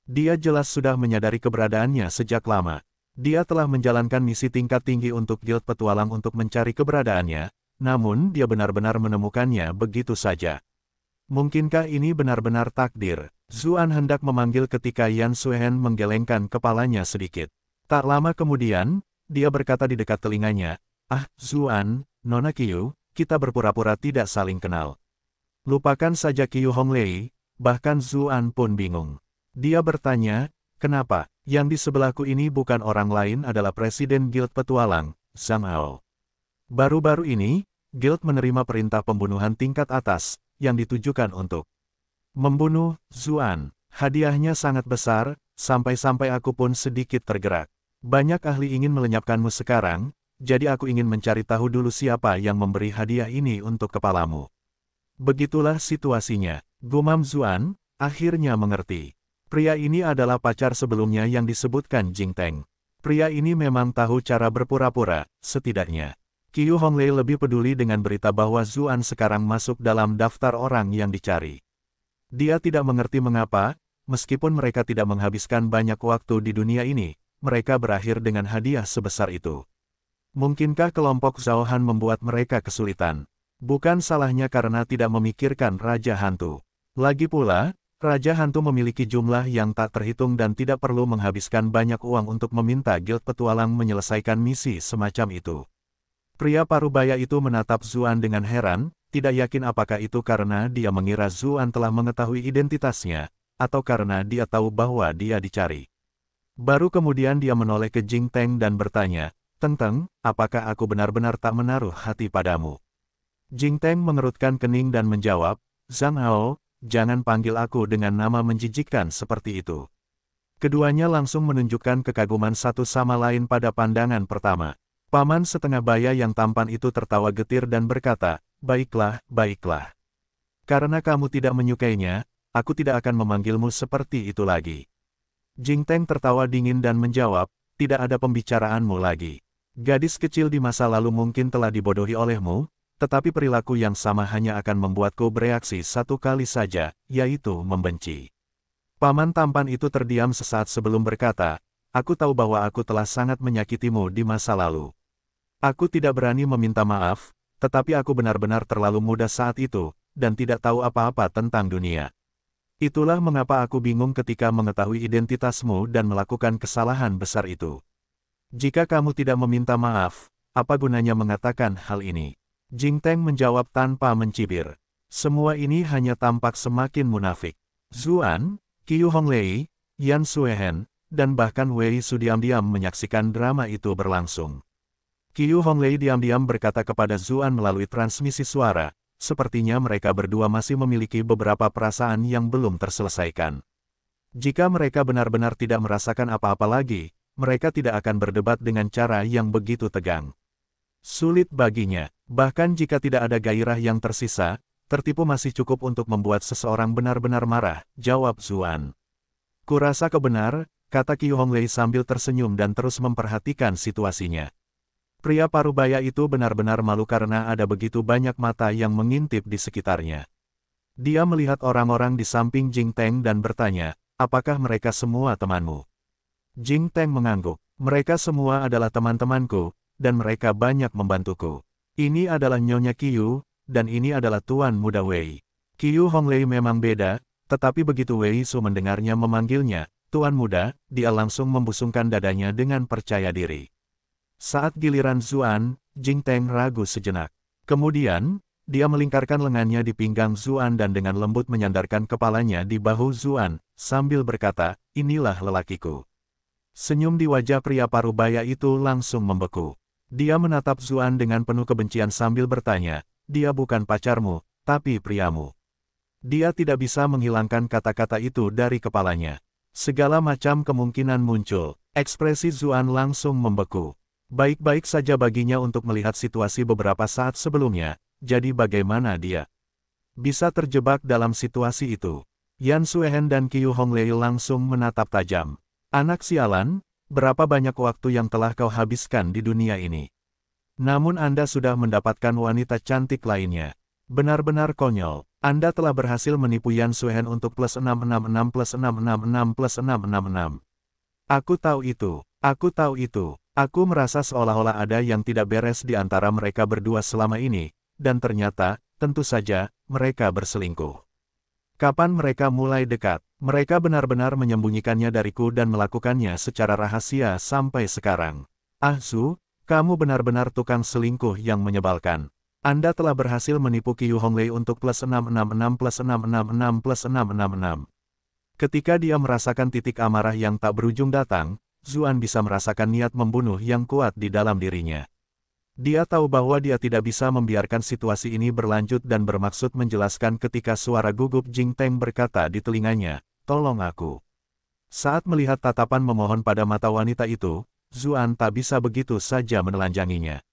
Dia jelas sudah menyadari keberadaannya sejak lama. Dia telah menjalankan misi tingkat tinggi untuk guild petualang untuk mencari keberadaannya, namun dia benar-benar menemukannya begitu saja. Mungkinkah ini benar-benar takdir? Zuan hendak memanggil ketika Yan Suhen menggelengkan kepalanya sedikit. Tak lama kemudian, dia berkata di dekat telinganya, Ah, Zuan, Nona Kiyu, kita berpura-pura tidak saling kenal. Lupakan saja Kiyu Honglei, bahkan Zuan pun bingung. Dia bertanya, kenapa, yang di sebelahku ini bukan orang lain adalah Presiden Guild Petualang, Zhang Ao. Baru-baru ini, Guild menerima perintah pembunuhan tingkat atas, yang ditujukan untuk Membunuh, Zuan. Hadiahnya sangat besar, sampai-sampai aku pun sedikit tergerak. Banyak ahli ingin melenyapkanmu sekarang, jadi aku ingin mencari tahu dulu siapa yang memberi hadiah ini untuk kepalamu. Begitulah situasinya. Gumam Zuan, akhirnya mengerti. Pria ini adalah pacar sebelumnya yang disebutkan Jing Teng. Pria ini memang tahu cara berpura-pura, setidaknya. Qiu Honglei lebih peduli dengan berita bahwa Zuan sekarang masuk dalam daftar orang yang dicari. Dia tidak mengerti mengapa, meskipun mereka tidak menghabiskan banyak waktu di dunia ini, mereka berakhir dengan hadiah sebesar itu. Mungkinkah kelompok Zhao Han membuat mereka kesulitan? Bukan salahnya karena tidak memikirkan Raja Hantu. Lagi pula, Raja Hantu memiliki jumlah yang tak terhitung dan tidak perlu menghabiskan banyak uang untuk meminta guild petualang menyelesaikan misi semacam itu. Pria parubaya itu menatap Zuan dengan heran, tidak yakin apakah itu karena dia mengira Zuan telah mengetahui identitasnya, atau karena dia tahu bahwa dia dicari. Baru kemudian dia menoleh ke Jing Teng dan bertanya, Tenteng, apakah aku benar-benar tak menaruh hati padamu? Jing Teng mengerutkan kening dan menjawab, Zhang Hao, jangan panggil aku dengan nama menjijikkan seperti itu. Keduanya langsung menunjukkan kekaguman satu sama lain pada pandangan pertama. Paman setengah baya yang tampan itu tertawa getir dan berkata, Baiklah, baiklah. Karena kamu tidak menyukainya, aku tidak akan memanggilmu seperti itu lagi. Jing Teng tertawa dingin dan menjawab, tidak ada pembicaraanmu lagi. Gadis kecil di masa lalu mungkin telah dibodohi olehmu, tetapi perilaku yang sama hanya akan membuatku bereaksi satu kali saja, yaitu membenci. Paman tampan itu terdiam sesaat sebelum berkata, aku tahu bahwa aku telah sangat menyakitimu di masa lalu. Aku tidak berani meminta maaf, tetapi aku benar-benar terlalu muda saat itu, dan tidak tahu apa-apa tentang dunia. Itulah mengapa aku bingung ketika mengetahui identitasmu dan melakukan kesalahan besar itu. Jika kamu tidak meminta maaf, apa gunanya mengatakan hal ini? Jing Teng menjawab tanpa mencibir. Semua ini hanya tampak semakin munafik. Zuan, Qiu Honglei, Yan Suehen, dan bahkan Wei Su diam-diam menyaksikan drama itu berlangsung. Qiu Honglei diam-diam berkata kepada Zuan melalui transmisi suara, sepertinya mereka berdua masih memiliki beberapa perasaan yang belum terselesaikan. Jika mereka benar-benar tidak merasakan apa-apa lagi, mereka tidak akan berdebat dengan cara yang begitu tegang. Sulit baginya, bahkan jika tidak ada gairah yang tersisa, tertipu masih cukup untuk membuat seseorang benar-benar marah, jawab Zuan. Kurasa kebenar, kata Qiu Honglei sambil tersenyum dan terus memperhatikan situasinya. Pria parubaya itu benar-benar malu karena ada begitu banyak mata yang mengintip di sekitarnya. Dia melihat orang-orang di samping Jing Teng dan bertanya, apakah mereka semua temanmu? Jing Teng mengangguk, mereka semua adalah teman-temanku, dan mereka banyak membantuku. Ini adalah Nyonya Qiu, dan ini adalah Tuan Muda Wei. Qiu Honglei memang beda, tetapi begitu Wei Su mendengarnya memanggilnya, Tuan Muda, dia langsung membusungkan dadanya dengan percaya diri. Saat giliran Zuan, Jing Teng ragu sejenak. Kemudian, dia melingkarkan lengannya di pinggang Zuan dan dengan lembut menyandarkan kepalanya di bahu Zuan, sambil berkata, inilah lelakiku. Senyum di wajah pria parubaya itu langsung membeku. Dia menatap Zuan dengan penuh kebencian sambil bertanya, dia bukan pacarmu, tapi priamu. Dia tidak bisa menghilangkan kata-kata itu dari kepalanya. Segala macam kemungkinan muncul, ekspresi Zuan langsung membeku. Baik-baik saja baginya untuk melihat situasi beberapa saat sebelumnya, jadi bagaimana dia bisa terjebak dalam situasi itu? Yan Suehen dan Qiu Honglei langsung menatap tajam. Anak sialan, berapa banyak waktu yang telah kau habiskan di dunia ini? Namun Anda sudah mendapatkan wanita cantik lainnya. Benar-benar konyol. Anda telah berhasil menipu Yan Suehen untuk plus 666 plus 666 plus 666. Aku tahu itu, aku tahu itu. Aku merasa seolah-olah ada yang tidak beres di antara mereka berdua selama ini, dan ternyata, tentu saja, mereka berselingkuh. Kapan mereka mulai dekat, mereka benar-benar menyembunyikannya dariku dan melakukannya secara rahasia sampai sekarang. Ah Su, kamu benar-benar tukang selingkuh yang menyebalkan. Anda telah berhasil menipu Qiu Honglei untuk plus 666 plus 666 plus 666. Ketika dia merasakan titik amarah yang tak berujung datang, Zuan bisa merasakan niat membunuh yang kuat di dalam dirinya. Dia tahu bahwa dia tidak bisa membiarkan situasi ini berlanjut dan bermaksud menjelaskan ketika suara gugup Jing Teng berkata di telinganya, Tolong aku. Saat melihat tatapan memohon pada mata wanita itu, Zuan tak bisa begitu saja menelanjanginya.